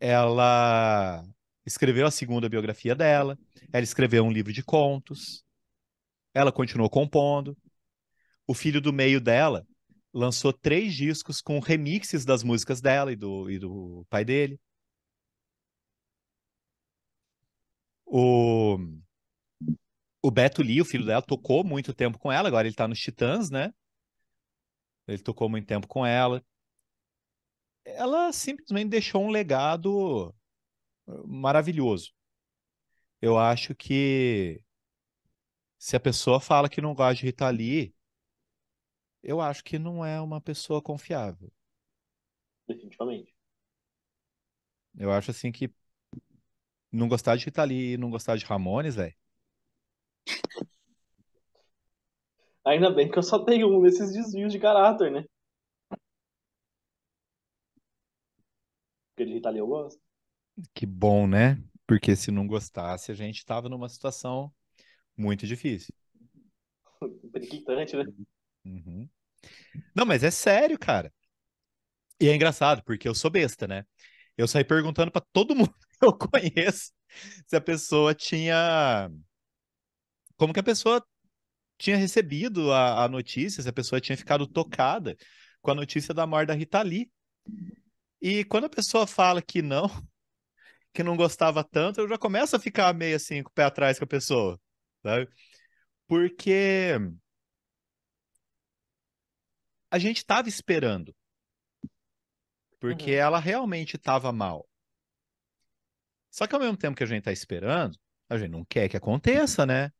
ela escreveu a segunda biografia dela, ela escreveu um livro de contos, ela continuou compondo. O filho do meio dela lançou três discos com remixes das músicas dela e do, e do pai dele. O, o Beto Lee, o filho dela, tocou muito tempo com ela, agora ele tá nos Titãs, né? Ele tocou muito tempo com ela ela simplesmente deixou um legado eh, maravilhoso. Eu acho que se a pessoa fala que não gosta de Rita Lee, eu acho que não é uma pessoa confiável. Definitivamente. Eu acho assim que não gostar de Rita Lee e não gostar de Ramones, velho. Ainda bem que eu só tenho um desses desvios de caráter, né? porque de Rita tá Lee eu gosto. Que bom, né? Porque se não gostasse, a gente estava numa situação muito difícil. Brinquitante, né? Uhum. Não, mas é sério, cara. E é engraçado, porque eu sou besta, né? Eu saí perguntando para todo mundo que eu conheço se a pessoa tinha. Como que a pessoa tinha recebido a, a notícia, se a pessoa tinha ficado tocada com a notícia da morte da Rita Lee. E quando a pessoa fala que não, que não gostava tanto, eu já começo a ficar meio assim com o pé atrás com a pessoa, sabe? Porque a gente tava esperando. Porque uhum. ela realmente tava mal. Só que ao mesmo tempo que a gente tá esperando, a gente não quer que aconteça, né?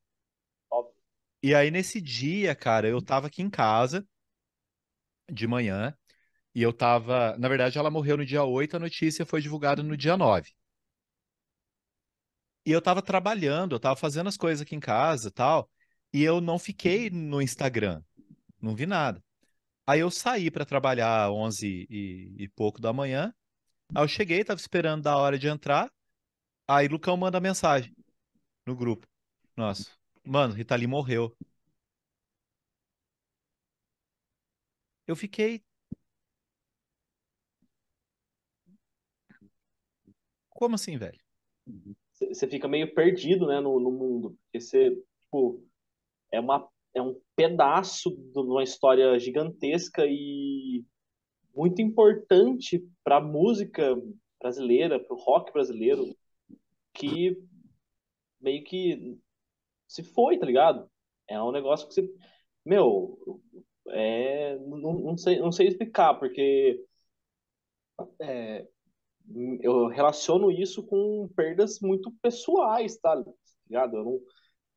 Óbvio. E aí nesse dia, cara, eu tava aqui em casa de manhã e eu tava. Na verdade, ela morreu no dia 8, a notícia foi divulgada no dia 9. E eu tava trabalhando, eu tava fazendo as coisas aqui em casa tal. E eu não fiquei no Instagram. Não vi nada. Aí eu saí para trabalhar 11 e, e pouco da manhã. Aí eu cheguei, tava esperando da hora de entrar. Aí Lucão manda mensagem no grupo. Nossa, mano, Rita Lee morreu. Eu fiquei Como assim, velho? Uhum. Você fica meio perdido, né, no, no mundo. Porque você, tipo, é, uma, é um pedaço de uma história gigantesca e muito importante para a música brasileira, para o rock brasileiro, que meio que se foi, tá ligado? É um negócio que você. Meu, é, não, não, sei, não sei explicar, porque é, eu relaciono isso com perdas muito pessoais, tá ligado? Eu, não,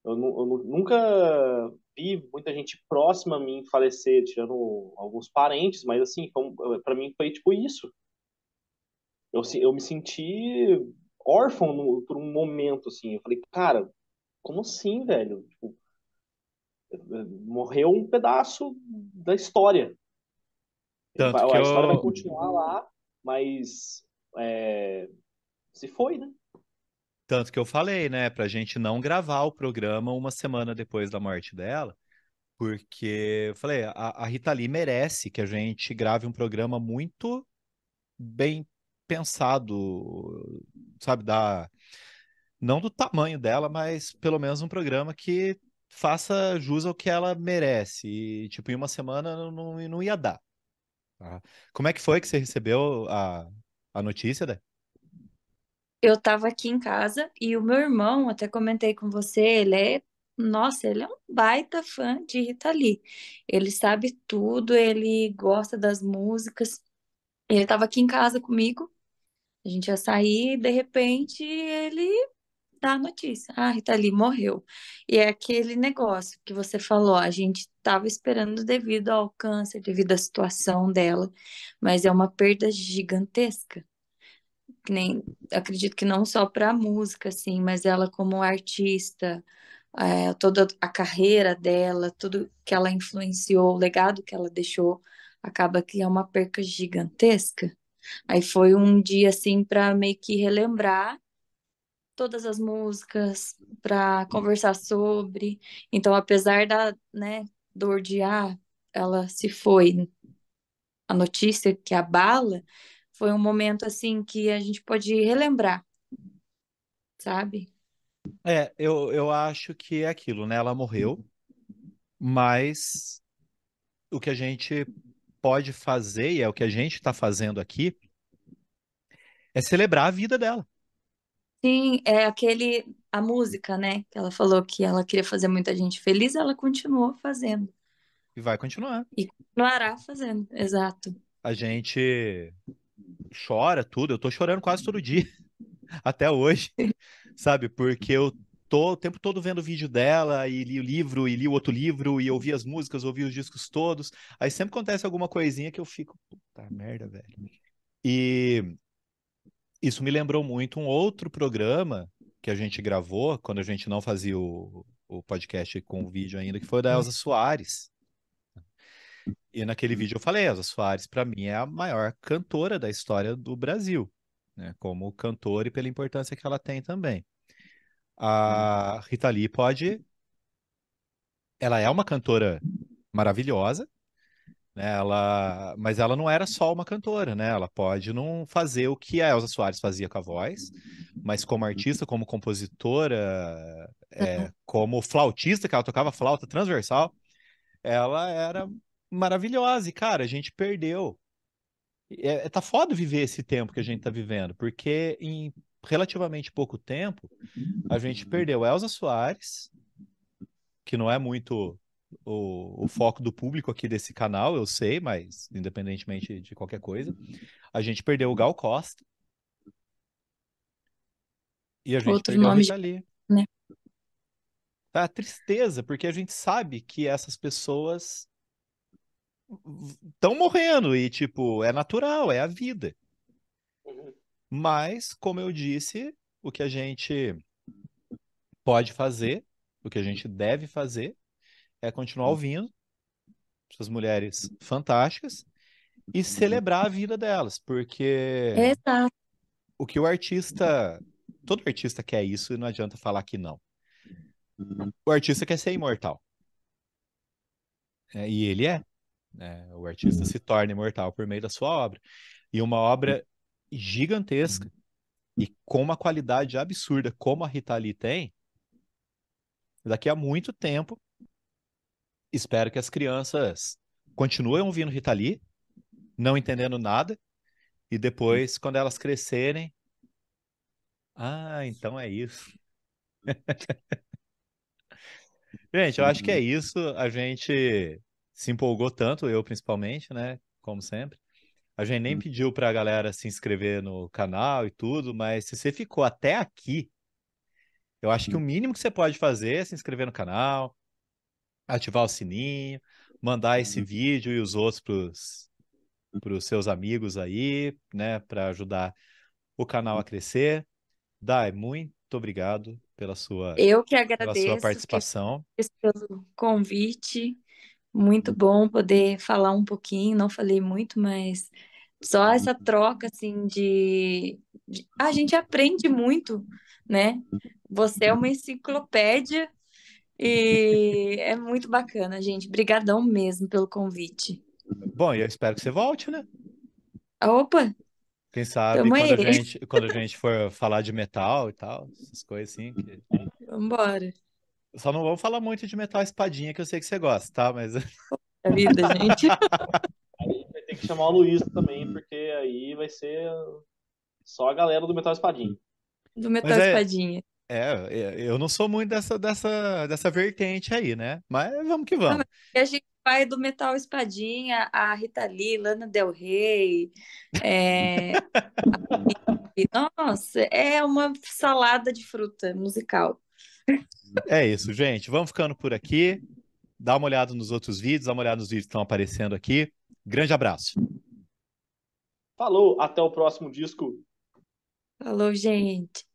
eu, não, eu nunca vi muita gente próxima a mim falecer, tirando alguns parentes, mas assim, para mim foi tipo isso. Eu, eu me senti órfão no, por um momento, assim. Eu falei, cara, como assim, velho? Tipo, morreu um pedaço da história. Tanto a história eu... vai continuar lá, mas é, se foi, né? Tanto que eu falei, né, pra gente não gravar o programa uma semana depois da morte dela, porque eu falei, a, a Rita Lee merece que a gente grave um programa muito bem pensado, sabe, da não do tamanho dela, mas pelo menos um programa que faça jus ao que ela merece. E, tipo, em uma semana não, não ia dar. Tá? Como é que foi que você recebeu a, a notícia, Dé? Eu estava aqui em casa e o meu irmão, até comentei com você, ele é, nossa, ele é um baita fã de Rita Lee. Ele sabe tudo, ele gosta das músicas. Ele estava aqui em casa comigo. A gente ia sair e de repente ele dá a notícia. Ah, Rita Lee morreu. E é aquele negócio que você falou, a gente estava esperando devido ao câncer, devido à situação dela, mas é uma perda gigantesca. Que nem, acredito que não só para a música, assim, mas ela como artista, é, toda a carreira dela, tudo que ela influenciou, o legado que ela deixou, acaba que é uma perca gigantesca. Aí foi um dia assim para meio que relembrar todas as músicas para uhum. conversar sobre. Então, apesar da né, dor de ar ah, ela se foi, a notícia que abala, foi um momento assim que a gente pode relembrar, sabe? É, eu, eu acho que é aquilo, né? Ela morreu, mas o que a gente pode fazer, e é o que a gente está fazendo aqui, é celebrar a vida dela. Sim, é aquele, a música, né? Que ela falou que ela queria fazer muita gente feliz, ela continuou fazendo. E vai continuar. E continuará fazendo, exato. A gente chora tudo, eu tô chorando quase todo dia, até hoje, sabe? Porque eu tô o tempo todo vendo o vídeo dela, e li o livro, e li o outro livro, e ouvi as músicas, ouvi os discos todos. Aí sempre acontece alguma coisinha que eu fico, puta merda, velho. E isso me lembrou muito um outro programa que a gente gravou quando a gente não fazia o, o podcast com o vídeo ainda, que foi o da Elza Soares. E naquele vídeo eu falei, Elza Soares para mim é a maior cantora da história do Brasil, né? Como cantora e pela importância que ela tem também. A Rita Lee pode ela é uma cantora maravilhosa, né, ela, mas ela não era só uma cantora, né? Ela pode não fazer o que a Elsa Soares fazia com a voz, mas como uhum. artista, como compositora, é, como flautista, que ela tocava flauta transversal, ela era maravilhosa. E, cara, a gente perdeu. É, tá foda viver esse tempo que a gente tá vivendo, porque em relativamente pouco tempo, a gente perdeu Elsa Soares, que não é muito o, o, foco do público aqui desse canal, eu sei, mas independentemente de qualquer coisa, a gente perdeu o Gal Costa. E a gente Outro perdeu nome a Né? Tá tristeza, porque a gente sabe que essas pessoas estão morrendo e, tipo, é natural, é a vida. Mas, como eu disse, o que a gente pode fazer, o que a gente deve fazer, é continuar hum. ouvindo essas mulheres fantásticas e uhum. celebrar a vida delas, porque Exato. o que o artista, todo artista quer isso e não adianta falar que não. Uhum. O artista quer ser imortal. É, e ele é. Né? O artista uhum. se torna imortal por meio da sua obra. E uma obra gigantesca e com uma qualidade absurda como a Rita Lee tem, daqui a muito tempo espero que as crianças continuem ouvindo Rita Lee, não entendendo nada, e depois, quando elas crescerem, ah, então é isso. gente, eu acho que é uhum. isso. A gente se empolgou tanto, eu principalmente, né? Como sempre. A gente nem uhum. pediu para a galera se inscrever no canal e tudo, mas se você ficou até aqui, eu acho que o uhum. mínimo que você pode fazer é se inscrever no canal, ativar o sininho, mandar esse uhum. vídeo e os outros para os seus amigos aí, né, para ajudar o canal a crescer. Dai, muito obrigado pela sua Eu que agradeço pela sua participação. Pelo convite. Muito bom poder falar um pouquinho, não falei muito, mas só uhum. essa troca assim de, de... a gente aprende muito, né? Você é uma uhum. enciclopédia e é muito bacana, gente. Obrigadão mesmo pelo convite. Bom, e eu espero que você volte, né? Opa! Quem sabe quando a, gente, quando a gente for falar de metal e tal, essas coisas assim. Que... Vambora. Só não vamos falar muito de metal espadinha, que eu sei que você gosta, tá? Mas. A vida, gente. aí vai ter que chamar o Luiz também, porque aí vai ser só a galera do metal espadinha. Do metal é, espadinha. É, é, eu não sou muito dessa, dessa, dessa vertente aí, né? Mas vamos que vamos. E a gente vai do Metal Espadinha, a Rita Lee, Lana Del Rey. É... Nossa, é uma salada de fruta musical. É isso, gente. Vamos ficando por aqui. Dá uma olhada nos outros vídeos, dá uma olhada nos vídeos que estão aparecendo aqui. Grande abraço. Falou, até o próximo disco. Falou, gente.